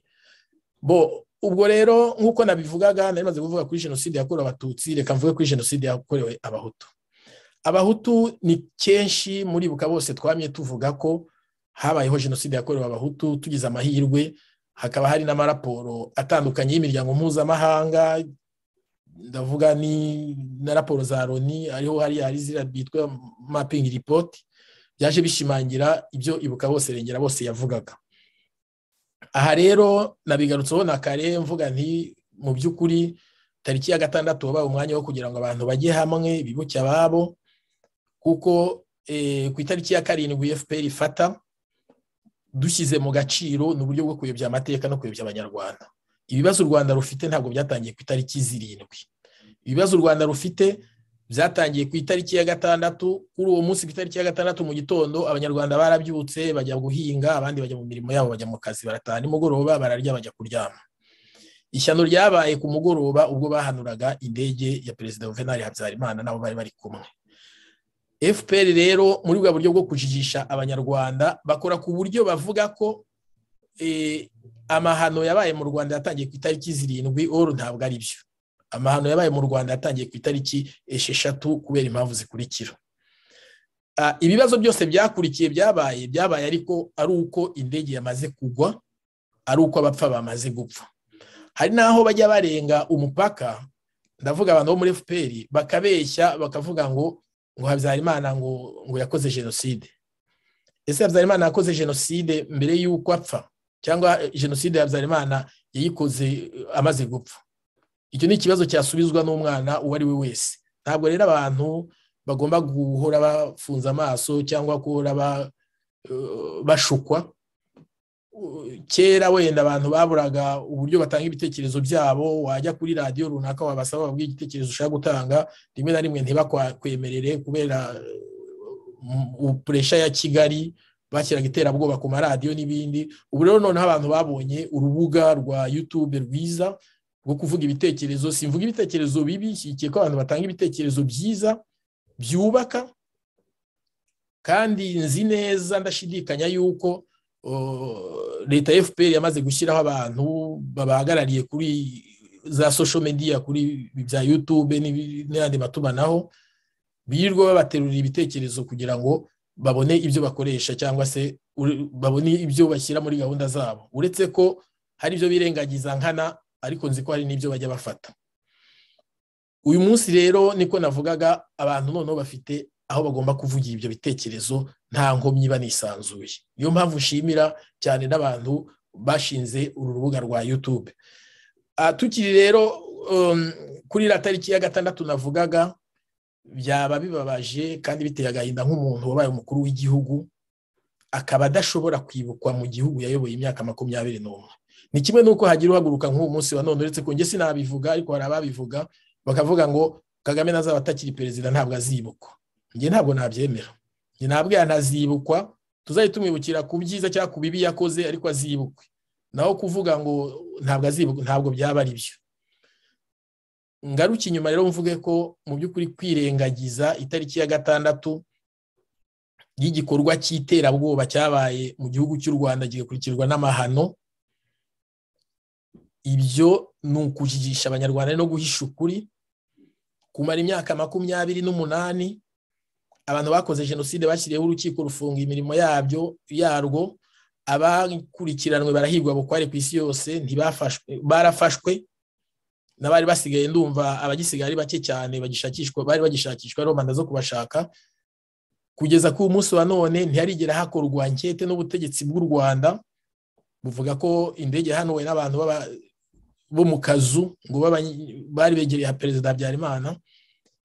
bo ubwo rero nk'uko nabivugaga nari maze kuvuga kuri jenoside yakorewe abatutsi reka mvuge kuri jenoside yakorewe abahutu abahutu ni kenshi muri buka bose twamye tuvuga ko habayeho jenoside yakorewe abahutu tugize amahirwe hakaba hari n'amaraporo atandukanye y'imiryango mpuzamahanga ndavuga ni na raporo za loni ariho hari hari ziriya bwitwa mapingi ripoti byaje bishimangira ibyo ibuka bose rengera bose yavugaga aha rero nabigarutseho na kare mvuga nti mu by'ukuri tariki ya gatandatu wabaye umwanya wo kugira ngo abantu bajye hamwe bibuke ababo kuko eh, ku itariki ya karindwi fpr ifata dushyize mu gaciro ni uburyo bwo kuyobya amateka no kuyobya abanyarwanda ibibazo u rwanda rufite ntabwo byatangiye ku itariki zirindwi ibibazo u rwanda rufite byatangiye ku itariki ya gatandatu kuri uwo munsi ku itariki ya gatandatu mu gitondo abanyarwanda barabyutse bajya guhinga abandi bajya mu mirimo yabo bajya mu kazi barataha nimugoroba bararya bajya kuryama ishyano ryabaye ku mugoroba ubwo bahanuraga indege ya perezida juvenal habyarimana nabo bari bari kumwe fpr rero muri bwa buryo bwo kujijisha abanyarwanda bakora ku buryo bavuga ko eh, amahano yabaye mu rwanda yatangiye ku itariki zirindwi oru ntabwo ari byo amahano yabaye mu rwanda yatangiye ku itariki esheshatu kubera impamvu zikurikira ah, ibibazo byose byakurikiye byabaye byabaye ariko ari uko indege yamaze kugwa ari uko abapfa bamaze gupfa hari n'aho bajya barenga umupaka ndavuga abantu bo muri fpr bakabeshya bakavuga ngo ngo habyarimana ngo ngo yakoze jenoside ese habyarimana yakoze jenoside mbere y'uko apfa cyangwa jenoside habyarimana yayikoze amaze gupfa icyo ni ikibazo cyasubizwa n'umwana uwo ari we wese ntabwo rero abantu bagomba guhora bafunze amaso cyangwa guhora eh, bashukwa kera wenda abantu baburaga uburyo batanga ibitekerezo byabo wajya kuri radiyo runaka wabasaba babwiye igitekerezo ushaka gutanga rimwe na rimwe ntibakwemerere kubera eh, puresha ya kigali bashyiraga iterabwoba ku maradiyo n'ibindi ubu rero noneho abantu babonye urubuga rwa yutube rwiza bwo kuvuga ibitekerezo simvuga ibitekerezo bibi nshyigikiye ko abantu batanga ibitekerezo byiza byubaka kandi nzi neza ndashidikanya yuko leta fpr yamaze gushyiraho abantu babahagarariye kuri za social media kuri bya yutube n'ayandi matumanaho birirwa babaterurira ibitekerezo kugira ngo babone ibyo bakoresha cyangwa se babone ibyo bashyira muri gahunda zabo uretse ko hari ibyo birengagiza nkana ariko nzi ko hari n'ibyo bajya bafata uyu munsi rero niko navugaga abantu noneho bafite aho bagomba kuvugira ibyo bitekerezo nta nkomyi banisanzuye niyo mpamvu nshimira cyane n'abantu bashinze uru rubuga rwa yutube ah, tukiri rero um, kuri iriya tariki ya gatandatu navugaga byaba bibabaje kandi biteye agahinda nk'umuntu wabaye umukuru w'igihugu akaba adashobora kwibukwa mu gihugu yayoboye imyaka makumyabiri n'umwe ni kimwe n'uko hagira uhaguruka nk'uwo munsi wa none uretse ku njye sinabivuga ariko hari ababivuga bakavuga ngo kagame nazaba atakiri perezida ntabwo azibukwa njye ntabwo nabyemera njye ntabwo yanazibukwa tuzajya tumwibukira ku byiza cyangwa ku bibi yakoze ariko azibukwe naho kuvuga ngo ntabwo azibukwa ntabwo byaba ari byo ngaruke inyuma rero mvuge ko mu by'ukuri kwirengagiza itariki ya gatandatu y'igikorwa cy'iterabwoba cyabaye mu gihugu cy'u rwanda gikurikirwa n'amahano ibyo ni ukujijisha abanyarwanda no guhisha ukuri kumara imyaka makumyabiri n'umunani abantu bakoze jenoside bashyiriyeho urukiko rufunga imirimo yabyo yarwo abakurikiranwe barahigwa bukware ku isi yose ntibafashwe barafashwe n'abari basigaye ndumva abagisigaye ari bake cyane bagishakishwa bari bagishakishwa romanda zo kubashaka kugeza ku munsi wa none ntiharigera hakorwa ankete n'ubutegetsi bw'u rwanda buvuga ko indege hanowe n'abantu bo mu kazu ngo bari begereye perezida habyarimana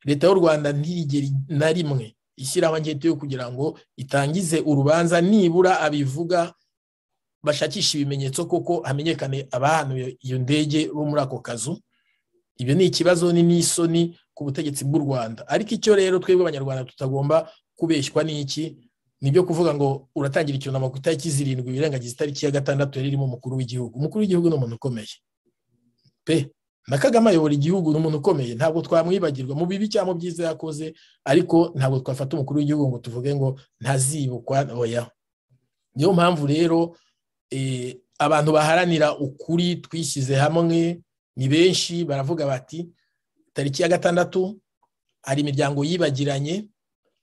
leta y'u rwanda ntigere na rimwe ishyiraho anketi yo kugira ngo itangize urubanza nibura abivuga bashakisha ibimenyetso koko hamenyekane abantu iyo ndege bo muri ako kazu ibyo ni ikibazo ni n'isoni ku butegetsi bw'u rwanda ariko icyo rero twebwe abanyarwanda tutagomba kubeshywa n'iki nibyo kuvuga ngo uratangira icyunamo ku itariki zirindwi wirengagiza itariki ya gatandatu yari irimo umukuru w'igihugu umukuru w'igihugu ni umuntu ukomeye pe na kagame ayobora igihugu ni umuntu ukomeye ntabwo twamwibagirwa mu bibi cyangwa mu byiza yakoze ariko ntabwo twafata umukuru w'igihugu ngo tuvuge ngo ntazibukwa oya niyo mpamvu rero eh, abantu baharanira ukuri twishyize hamwe ni benshi baravuga bati tariki ya gatandatu hari imiryango yibagiranye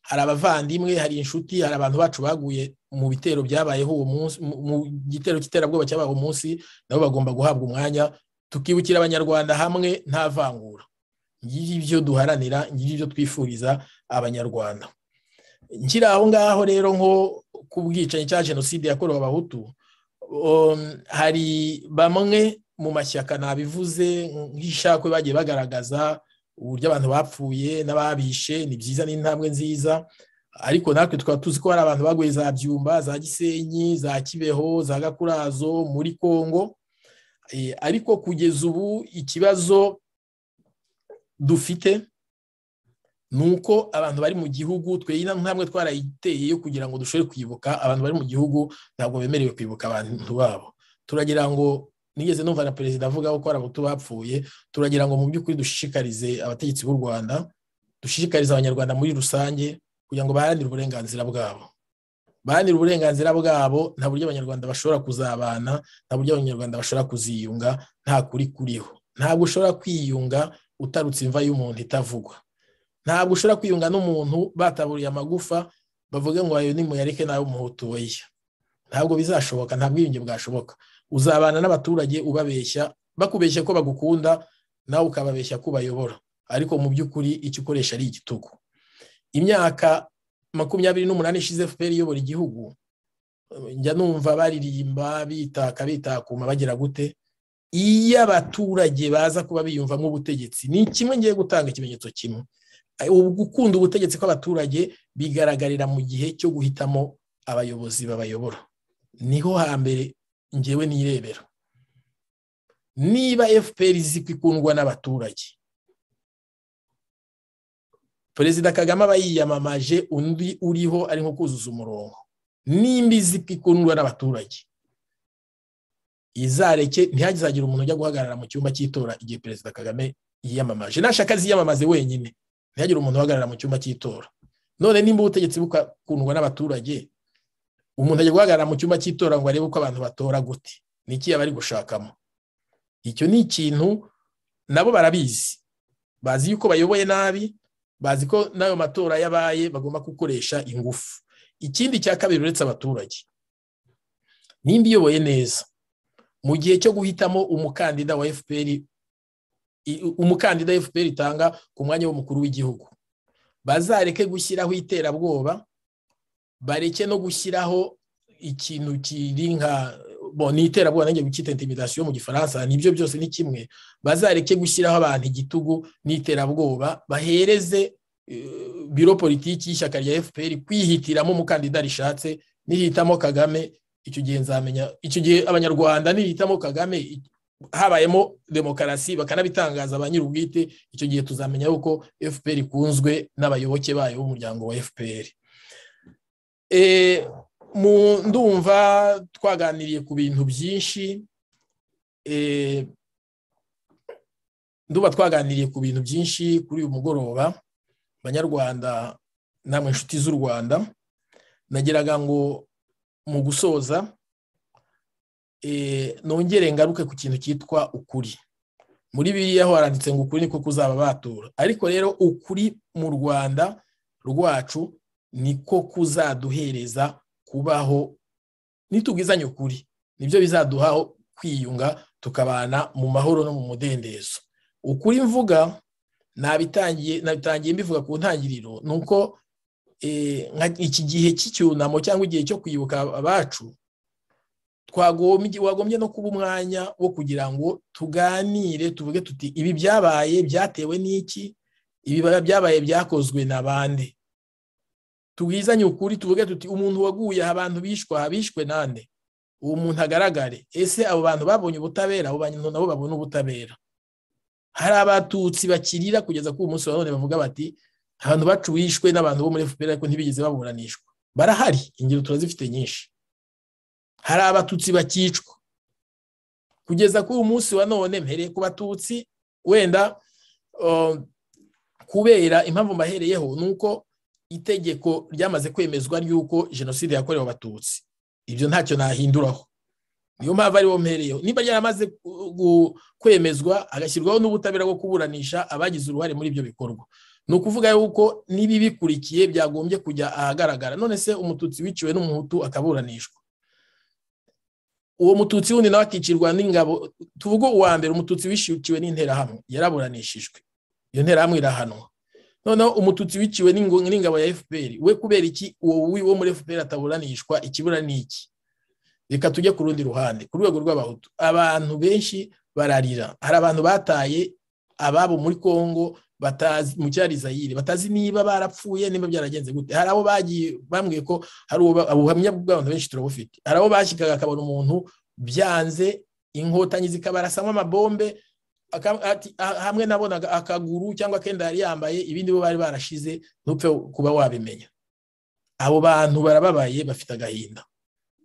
hari abavandimwe hari inshuti hari abantu bacu baguye mu bitero byabayeho uwo munsi mu gitero cy'iterabwoba cyabaye uwo munsi nabo bagomba guhabwa umwanya tukibukira abanyarwanda hamwe nta vangura ngibyo duharanira ngibyo twifuriza abanyarwanda nkiri aho ngaho rero nko ku bwicanyi cya jenoside yakorewe abahutu um, hari bamwe mu mashyaka nabivuze nk'ishakwe bagiye bagaragaza uburyo abantu bapfuye n'ababishe ni byiza n'intambwe nziza ariko natwe tukaba tuzi ko hari abantu baguye za byumba za gisenyi za kibeho za gakurazo muri congo Eh, ariko kugeza ubu ikibazo dufite ni uko abantu bari mu gihugu tweye intambwe twarayiteye kugira ngo dushobore kwibuka abantu bari mu gihugu ntabwo bemerewe kwibuka abantu babo turagira ngo nigeze numva na perezida avuga ko hari abato bapfuye turagira ngo mu by'ukuri dushishikarize abategetsi b'u rwanda dushishikarize abanyarwanda muri rusange kugira ngo baharanire uburenganzira bwabo baharanira uburenganzira bwabo nta buryo abanyarwanda bashobora kuzabana nta buryo abanyarwanda bashobora kuziyunga nta kuri kuriho ntabwo ushobora kwiyunga utarutse imva y'umuntu itavugwa ntabwo ushobora kwiyunga n'umuntu bataburiye amagufa bavuge ngo ayo ni muyareke nawe umuhutoye ntabwo bizashoboka ntabwo iyunge bwashoboka uzabana n'abaturage ubabeshya bakubeshya ko bagukunda nawe ukababeshya ko ubayobora ariko mu by'ukuri icyo ukoresha ari igitugu imyaka makumyabiri n'umunani ishize fpr iyobora igihugu njya numva baririmba bitaka bitakuma bagira gute iyo abaturage baza kuba biyumvamo ubutegetsi ni kimwe ngiye gutanga ikimenyetso kimwe gukunda ubutegetsi kw'abaturage bigaragarira mu gihe cyo guhitamo abayobozi babayobora niho hambere ngewe nirebera niba fpr izi kwikundwa n'abaturage perezida kagame aba yiyamamaje undi uriho ari nko kuzuza umurongo nimbi ikundwa n'abaturage izareke ntihagizagira umuntu ujya guhagarara mu cyumba cy'itora igihe perezida kagame yiyamamaje nashaka aziyamamaze wenyine ntihagire umuntu uhagarara mu cyumba cy'itora none nimba ubutegetsi bukundwa n'abaturage umuntu ajya guhagarara mu cyumba cy'itora ngo arebe uko abantu batora gute ni iki yaba ari gushakamo icyo ni ikintu nabo barabizi bazi yuko bayoboye nabi bazi ko n'ayo matora yabaye bagomba gukoresha ingufu ikindi cya kabiri uretse abaturage nimba iyoboye neza mu gihe cyo guhitamo umukandida wa fpr umukandida fpr itanga ku mwanya w'umukuru w'igihugu bazareke gushyiraho iterabwoba bareke no gushyiraho ikintu kiri nka bo ni iterabwoba nanjye bikita intimidasiyo mu gifaransa nibyo byose ni kimwe bazareke gushyiraho abantu igitugu n'iterabwoba bahereze eh, biro politiki y'ishyaka rya fpr kwihitiramo umukandida rishatse nihitamo kagame icyo gihe nzamenya icyo gihe abanyarwanda nihitamo kagame habayemo demokarasi bakanabitangaza ba nyir'ubwite icyo gihe tuzamenya yuko fpr ikunzwe n'abayoboke bayo b'umuryango wa fpr ndumva twaganiriye ku bintu byinshi eh, ndumva twaganiriye ku bintu byinshi kuri uyu mugoroba banyarwanda namwe inshuti z'u rwanda nageraga ngo mu gusoza eh, nongere ngaruke ku kintu cyitwa ukuri muri biriya ho haranditse ngo ukuri niko kuzaba batura ariko rero ukuri mu rwanda rwacu niko kuzaduhereza kubaho nitubwizanye ukuri nibyo bizaduhaho kwiyunga tukabana mu mahoro no mu mudendezo ukuri mvuga nabitangiye nabitangiye mbivuga ku ntangiriro ni uko eh, iki gihe cy'icyunamo cyangwa igihe cyo kwibuka abacu wagombye no kuba umwanya wo kugira ngo tuganire tuvuge tuti ibi byabaye byatewe n'iki ibi byabaye byakozwe na bande tubwizanye ukuri tuvuge tuti umuntu waguye abantu bishwa abishwe nande uwo muntu agaragare ese abo bantu babonye ubutabera abo bantu nabo babona ubutabera hari abatutsi bakirira kugeza ku munsi wa none bavuga bati abantu bacu bishwe n'abantu bo muri fpr ariko ntibigeze baburanishwa barahari ingero turazifite nyinshi hari abatutsi bakicwa kugeza ku munsi wa none mbere ku batutsi wenda oh, kubera impamvu mbahereyeho ni uko itegeko ryamaze kwemezwa ry'uko jenoside yakorewe abatutsi ibyo ntacyo nahinduraho niyo mpamvu ari mpereyeho niba yaramaze kwemezwa agashyirwaho n'ubutabera bwo kuburanisha abagize uruhare muri ibyo bikorwa ni ukuvuga yuko n'ibibikurikiye byagombye kujya ahagaragara none se umututsi wiciwe n'umuhutu akaburanishwa uwo mututsi wundi nawe akicirwa n'ingabo tuvuge uwa mbere umututsi wiciwe n'interahamwe yaraburanishijwe iyo nterahamwe irahanwa noneho umututsi wiciwe n'ingabo ya fpr we kubera iki uwo wo muri fpr ataburanishwa ikibura ni iki reka tujye ku rundi ruhande ku rwego rw'abahutu abantu benshi bararira hari abantu bataye ababo muri congo batazi mu cyari zayire batazi niba barapfuye niba byaragenze gute hari abo bagiye bambwiye ko hari ubuhamya bw'abantu benshi turabufite hari abo bashyigaga akabona umuntu byanze inkotanyi zikabarasamo amabombe hamwe nabonaga akaguru cyangwa akenda yari yambaye ibindi bo bari barashize ntupfe kuba wabimenya abo bantu barababaye bafite agahinda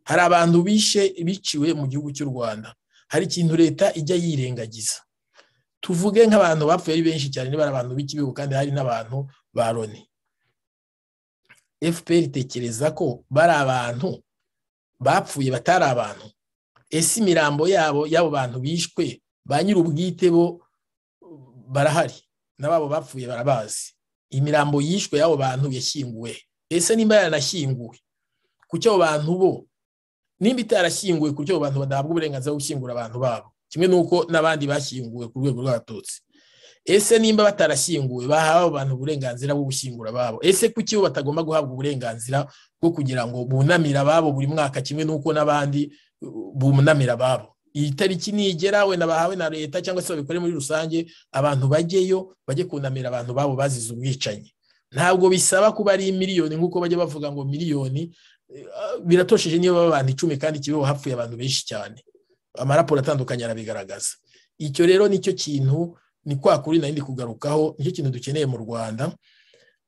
hari abantu bishe biciwe mu gihugu cy'u rwanda hari ikintu leta ijya yirengagiza tuvuge nk'abantu bapfuye ari benshi cyane niba ari abantu b'ikibigo kandi hari n'abantu ba loni fpr itekereza ko bari abantu bapfuye batari abantu ese imirambo yabo y'abo bantu bishwe ba nyir'ubwite bo barahari n'ababo bapfuye barabazi imirambo yishwe y'abo bantu yashyinguwe ese nimba yaranashyinguwe kuki abo bantu bo nimba itarashyinguwe kuki abo bantu badahabwa uburenganzira bwo gushyingura abantu babo kimwe n'uko n'abandi bashyinguwe ku rwego rw'abatutsi ese nimba batarashyinguwe bahawe bantu uburenganzira bwo gushyingura babo ese kuki bo batagomba guhabwa uburenganzira bwo kugira ngo bunamire ababo buri mwaka kimwe n'uko n'abandi bunamira ababo iyi tariki nigera wenda bahawe na leta cyangwa se babikore muri rusange abantu bajyeyo bajye kunamira abantu babo bazize ubwicanyi ntabwo bisaba kuba ari miliyoni nk'uko bajya bavuga ngo miliyoni eh, biratosheje niba baba abantu icumi kandi kibeho hapfuye abantu benshi cyane amaraporo atandukanye arabigaragaza icyo rero nicyo kintu ni kwa kuri nari kugarukaho nicyo kintu dukeneye mu rwanda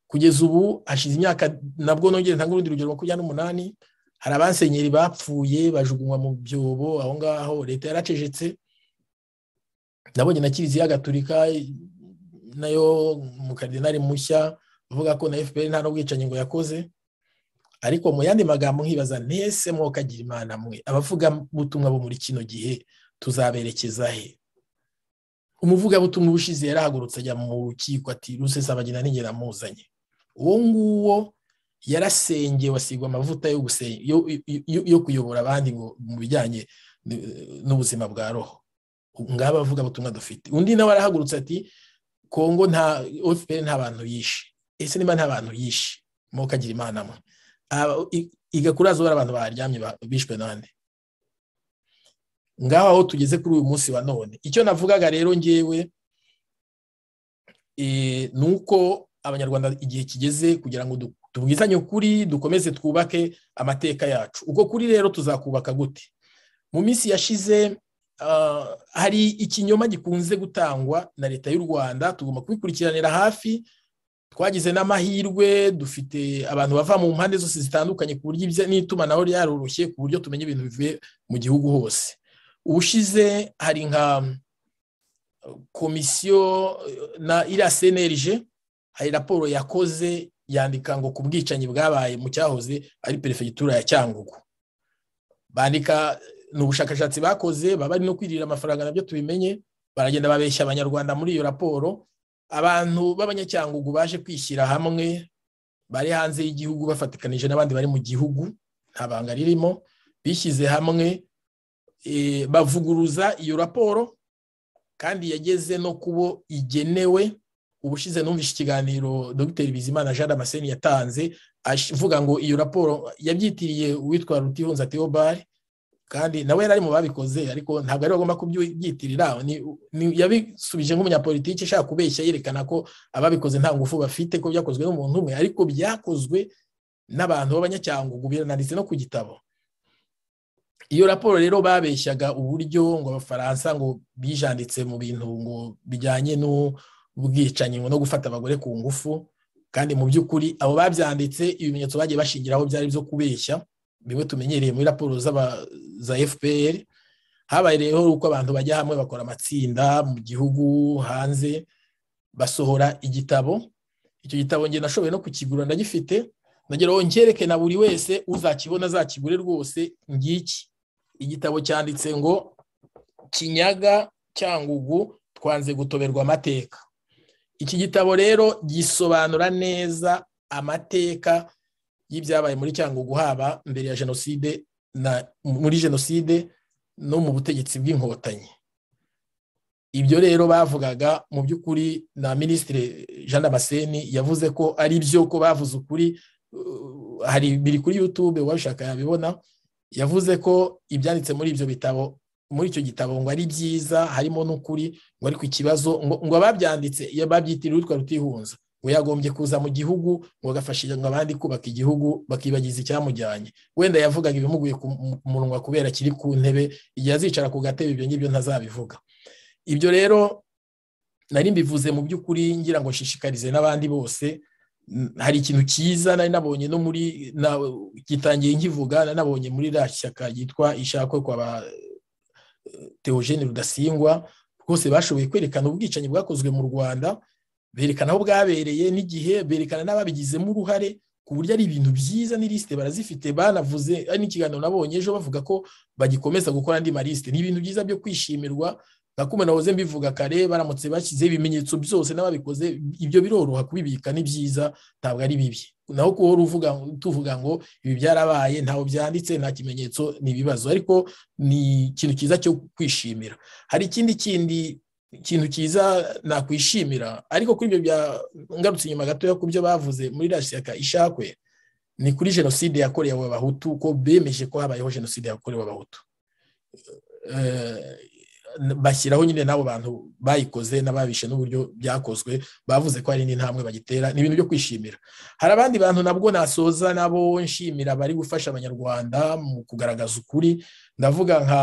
kugeza ubu hashize imyaka nabwo nongere ntanga urundi rugero makumyabiri n'umunani hari abasenyeri bapfuye bajugunywa mu byobo aho ngaho leta yaracecetse nabonye na kiliziya gaturika nayo mu karidinari mushya uvuga ko na fpr nta n'ubwicanyi ngo yakoze ariko mu yandi magambo nkibaza ntese mwokagira imana mwe abavugabutumwa bo muri kino gihe tuzaberekeza he umuvugabutumwa ubushize yarahagurutse ajya mu rukiko ati rusesabagina ningera muzanye uwo nguwo yarasenge wasigwa amavuta yo yo kuyobora abandi ngo mu bijyanye n'ubuzima bwa roho ngaba avuga butumwa dufite undi nawe arahagurutse ati kongo nta efuperi nta bantu yishe ese niba nta bantu yishe mukagira imana mwe ah, igakuraza abantu baharyamye bishwe nande ngaho aho tugeze kuri uyu munsi wa none icyo navugaga rero ngewe eh, ni uko abanyarwanda igihe kigeze kugira ngo tubwizanye ukuri dukomeze twubake amateka yacu ubwo kuri rero tuzakubaka gute mu minsi yashize ah, hari ikinyoma gikunze gutangwa na leta y'u rwanda tugomba kubikurikiranira hafi twagize n'amahirwe dufite abantu bava mu mpande zose zitandukanye ku buryo n'itumanaho ryaroroshye ku buryo tumenya ibintu bivuye mu gihugu hose ubushize hari nka komisiyo na iriya senerije hari raporo yakoze yandika ngo ku bwicanyi bwabaye mu cyahoze ari perefegitura ya cyangugu bandika ni ubushakashatsi bakoze baba bari no kwirira amafaranga nabyo tubimenye baragenda babeshya abanyarwanda muri iyo raporo abantu b'abanyacyangugu baje kwishyira hamwe bari hanze y'igihugu bafatikanije n'abandi bari mu gihugu nta banga ririmo bishyize hamwe e, bavuguruza iyo raporo kandi yageze no kubo igenewe ubushize numvise ikiganiro dr bizimana jean damascene yatanze avuga ngo iyo raporo yabyitiriye uwitwa rutihunza theobald kandi nawe yari ari mu babikoze ariko ntabwo ariwe agomba kubyitirira yabisubije nk'umunyapolitiki ishaka kubeshya yerekana ko ababikoze nta ngufu bafite ko byakozwe n'umuntu umwe ariko byakozwe n'abantu b'abanyacyangugu birananditse no ku gitabo iyo raporo rero babeshyaga uburyo ngo abafaransa ngo bijanditse mu bintu ngo bijyanye ubwicanyi no gufata abagore ku ngufu kandi mu by'ukuri abo babyanditse ibimenyetso bagiye bashingiraho byari byo kubeshya bimwe tumenyereye muri raporo za fpr habaye rero uko abantu bajya hamwe bakora amatsinda mu gihugu hanze basohora igitabo icyo gitabo njye nashoboye no kukigura ndagifite ndagira ngo nkereke na buri wese uzakibona azakigure rwose ngiki igitabo cyanditse ngo kinyaga cyangugu twanze gutoberwa amateka iki gitabo rero gisobanura neza amateka y'ibyabaye muri cyangugu haba mbere ya jenoside na muri jenoside no mu butegetsi bw'inkotanyi ibyo rero bavugaga mu by'ukuri na minisitiri jean damascene yavuze ko ari byo ko bavuze ukuri uh, hari biri kuri yutube uwabishaka yabibona yavuze ko ibyanditse muri ibyo bitabo muri icyo gitabo ngo ari byiza harimo n'ukuri ngo ariko ikibazo ngo babyanditse iyo babyitirira utwa rutihunza ngo yagombye kuza mu gihugu ngo ngo abandi kubaka igihugu bakibagiza icyamujyanye wenda yavugaga ibimuguye ku munwa kubera kiri ku ntebe igihe azicara ku gatebe ibyo ngibyo ntazabivuga ibyo rero nari mbivuze mu by'ukuri ngira ngo nshishikarize n'abandi bose hari ikintu cyiza nari nabonye no muri gitangiye nkivuga nari nabonye muri shyaka ryitwa ishakwe kwa ba Theogene Rudasingwa rwose bashoboye kwerekana ubwicanyi bwakozwe mu Rwanda berekana aho bwabereye n'igihe berekana n'ababigizemo uruhare ku buryo ari ibintu byiza n'ilisite barazifite banavuze n'ikiganiro nabonye ejo bavuga ko bagikomeza gukora andi malisite ni ibintu byiza byo kwishimirwa ndakumva nahoze mbivuga kare baramutse bashyizeho ibimenyetso byose n'ababikoze ibyo biroroha kubibika ni byiza ntabwo ari bibi naho kuba tuvuga ngo ibi byarabaye ntawe byanditse nta kimenyetso ni ibibazo ariko ni ikintu cyiza cyo kwishimira hari ikindi kindi kintu cyiza nakwishimira ariko kuri ibyo bya ngarutse inyuma gatoya ku byo bavuze muri iriya shyaka ishakwe ni kuri jenoside yakorewe abahutu ko bemeje ko habayeho jenoside yakorewe abahutu eh, bashyiraho nyine n'abo bantu bayikoze n'ababishe n'uburyo byakozwe bavuze ko hari n'intambwe bagitera ni ibintu byo kwishimira hari abandi bantu nabwo nasoza nabo nshimira bari gufasha abanyarwanda mu kugaragaza ukuri ndavuga nka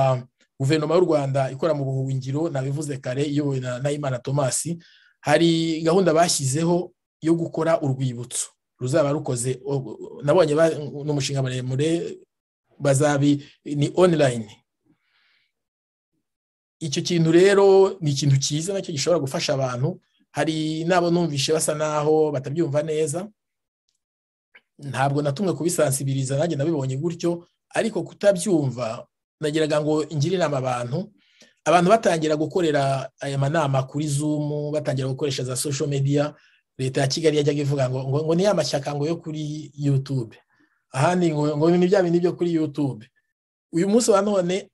guverinoma y'u rwanda ikora mu buhungiro nabivuze kare iyobowe na nayimana tomasi hari gahunda bashyizeho yo gukora urwibutso ruzaba rukoze nabonye ni umushinga muremure bazabi ni online icyo kintu rero ni ikintu cyiza nacyo gishobora gufasha abantu hari n'abo numvishe basa naho batabyumva neza ntabwo natumwe kubisansibiriza nanjye nabibonye gutyo ariko kutabyumva nagiraga ngo ngire inama abantu abantu batangira gukorera aya manama kuri zumu batangira gukoresha za social media leta ya kigali yajyaga ivuga ngo ngo ni ya mashyaka ngo yo kuri yutube ahandi ngo ni bya bintu byo kuri yutube uyu munsi wa none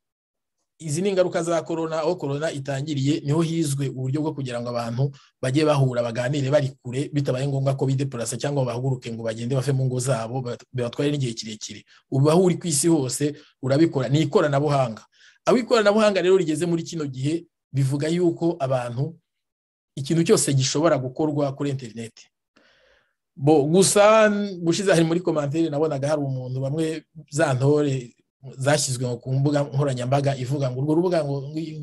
izi ni ingaruka za korona aho korona itangiriye niho hizwe uburyo bwo kugira ngo abantu bajye bahura baganire bari kure bitabaye ngombwa ko bidepurasa cyangwa bahaguruke ngo bagende bave mu ngo zabo bibatware n'igihe kirekire ubu uri ku isi hose urabikora ni ikoranabuhanga aho ikoranabuhanga rero rigeze muri kino gihe bivuga yuko abantu ikintu cyose gishobora gukorwa kuri interineti bo gusa gushize hari muri komantere nabonaga hari umuntu bamwe za ntore zashyizwe ku mbuga nkoranyambaga ivuga ngo urwo rubuga ngo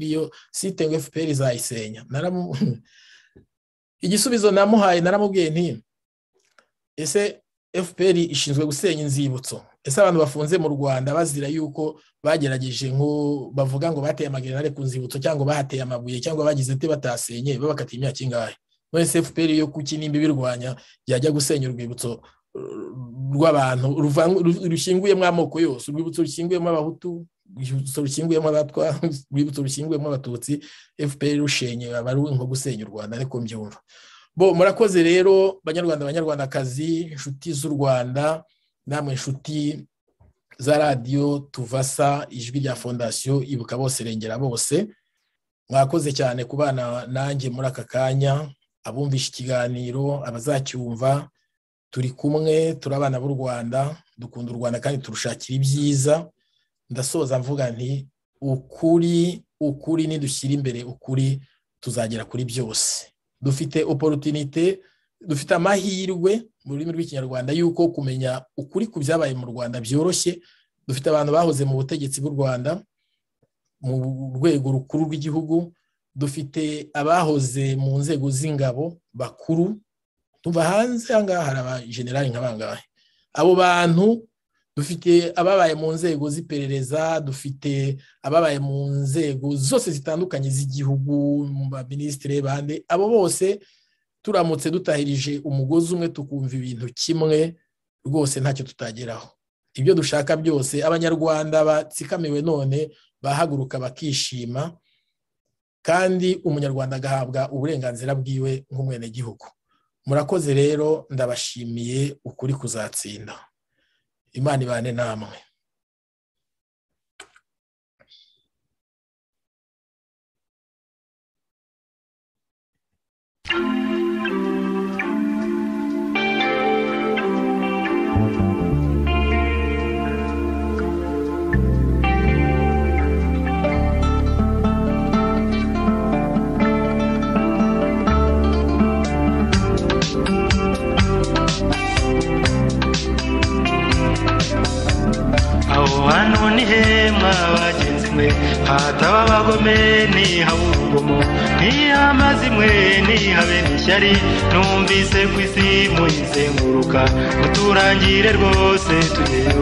iyo site ngo fpr izayisenya (laughs) igisubizo namuhaye naramubwiye nti ese fpr ishinzwe gusenya inzibutso ese abantu bafunze mu rwanda bazira yuko bagerageje ngo bavuga ngo bateye amagerare ku nzibutso cyangwa bahateye amabuye cyangwa bagize ati batasenye babakatiye imyaka ingahe none se fpr yo kuki nimba ibirwanya yajya gusenya urwibutso rw'abantu rushinguyemo amoko yose urwibutso rushinguyemo abahutu urwibutso rushinguyemo abatwa urwibutso rushinguyemo abatutsi fpr rushenye aba ari nko gusenya u rwanda ariko mbyumva bo murakoze rero banyarwanda banyarwandakazi inshuti z'u rwanda namwe inshuti za radiyo tuvasa ijwi rya fondasiyo ibuka bose rengera bose mwakoze cyane kubana nanjye muri aka kanya abumvisha ikiganiro abazacyumva turi kumwe turi abana b'u rwanda dukunda u rwanda kandi turushakira ibyiza ndasoza mvuga nti ukuri ukuri nidushyira imbere ukuri tuzagera kuri byose dufite oporutinite dufite amahirwe mu rurimi rw'ikinyarwanda y'uko kumenya ukuri ku byabaye mu rwanda byoroshye dufite abantu bahoze mu butegetsi bw'u rwanda mu rwego rukuru rw'igihugu dufite abahoze mu nzego z'ingabo bakuru tuva hanze aha ngaha hari abajenerali nk'abangahe abo bantu dufite ababaye mu nzego z'iperereza dufite ababaye mu nzego zose zitandukanye z'igihugu mu baminisitiri bande abo bose turamutse dutahirije umugozi umwe tukumva ibintu kimwe rwose ntacyo tutageraho ibyo dushaka byose abanyarwanda batsikamiwe none bahaguruka bakishima kandi umunyarwanda agahabwa uburenganzira bwiwe nk'umwenegihugu murakoze rero ndabashimiye ukuri kuzatsinda imana ibane namwe thank you abo bantu ni hema bagenzi mwe hataba abagome ni urugomo niha amazi mwe nihabe n'ishyari numvise ku isi muyizenguruka muturangire rwose tugeyo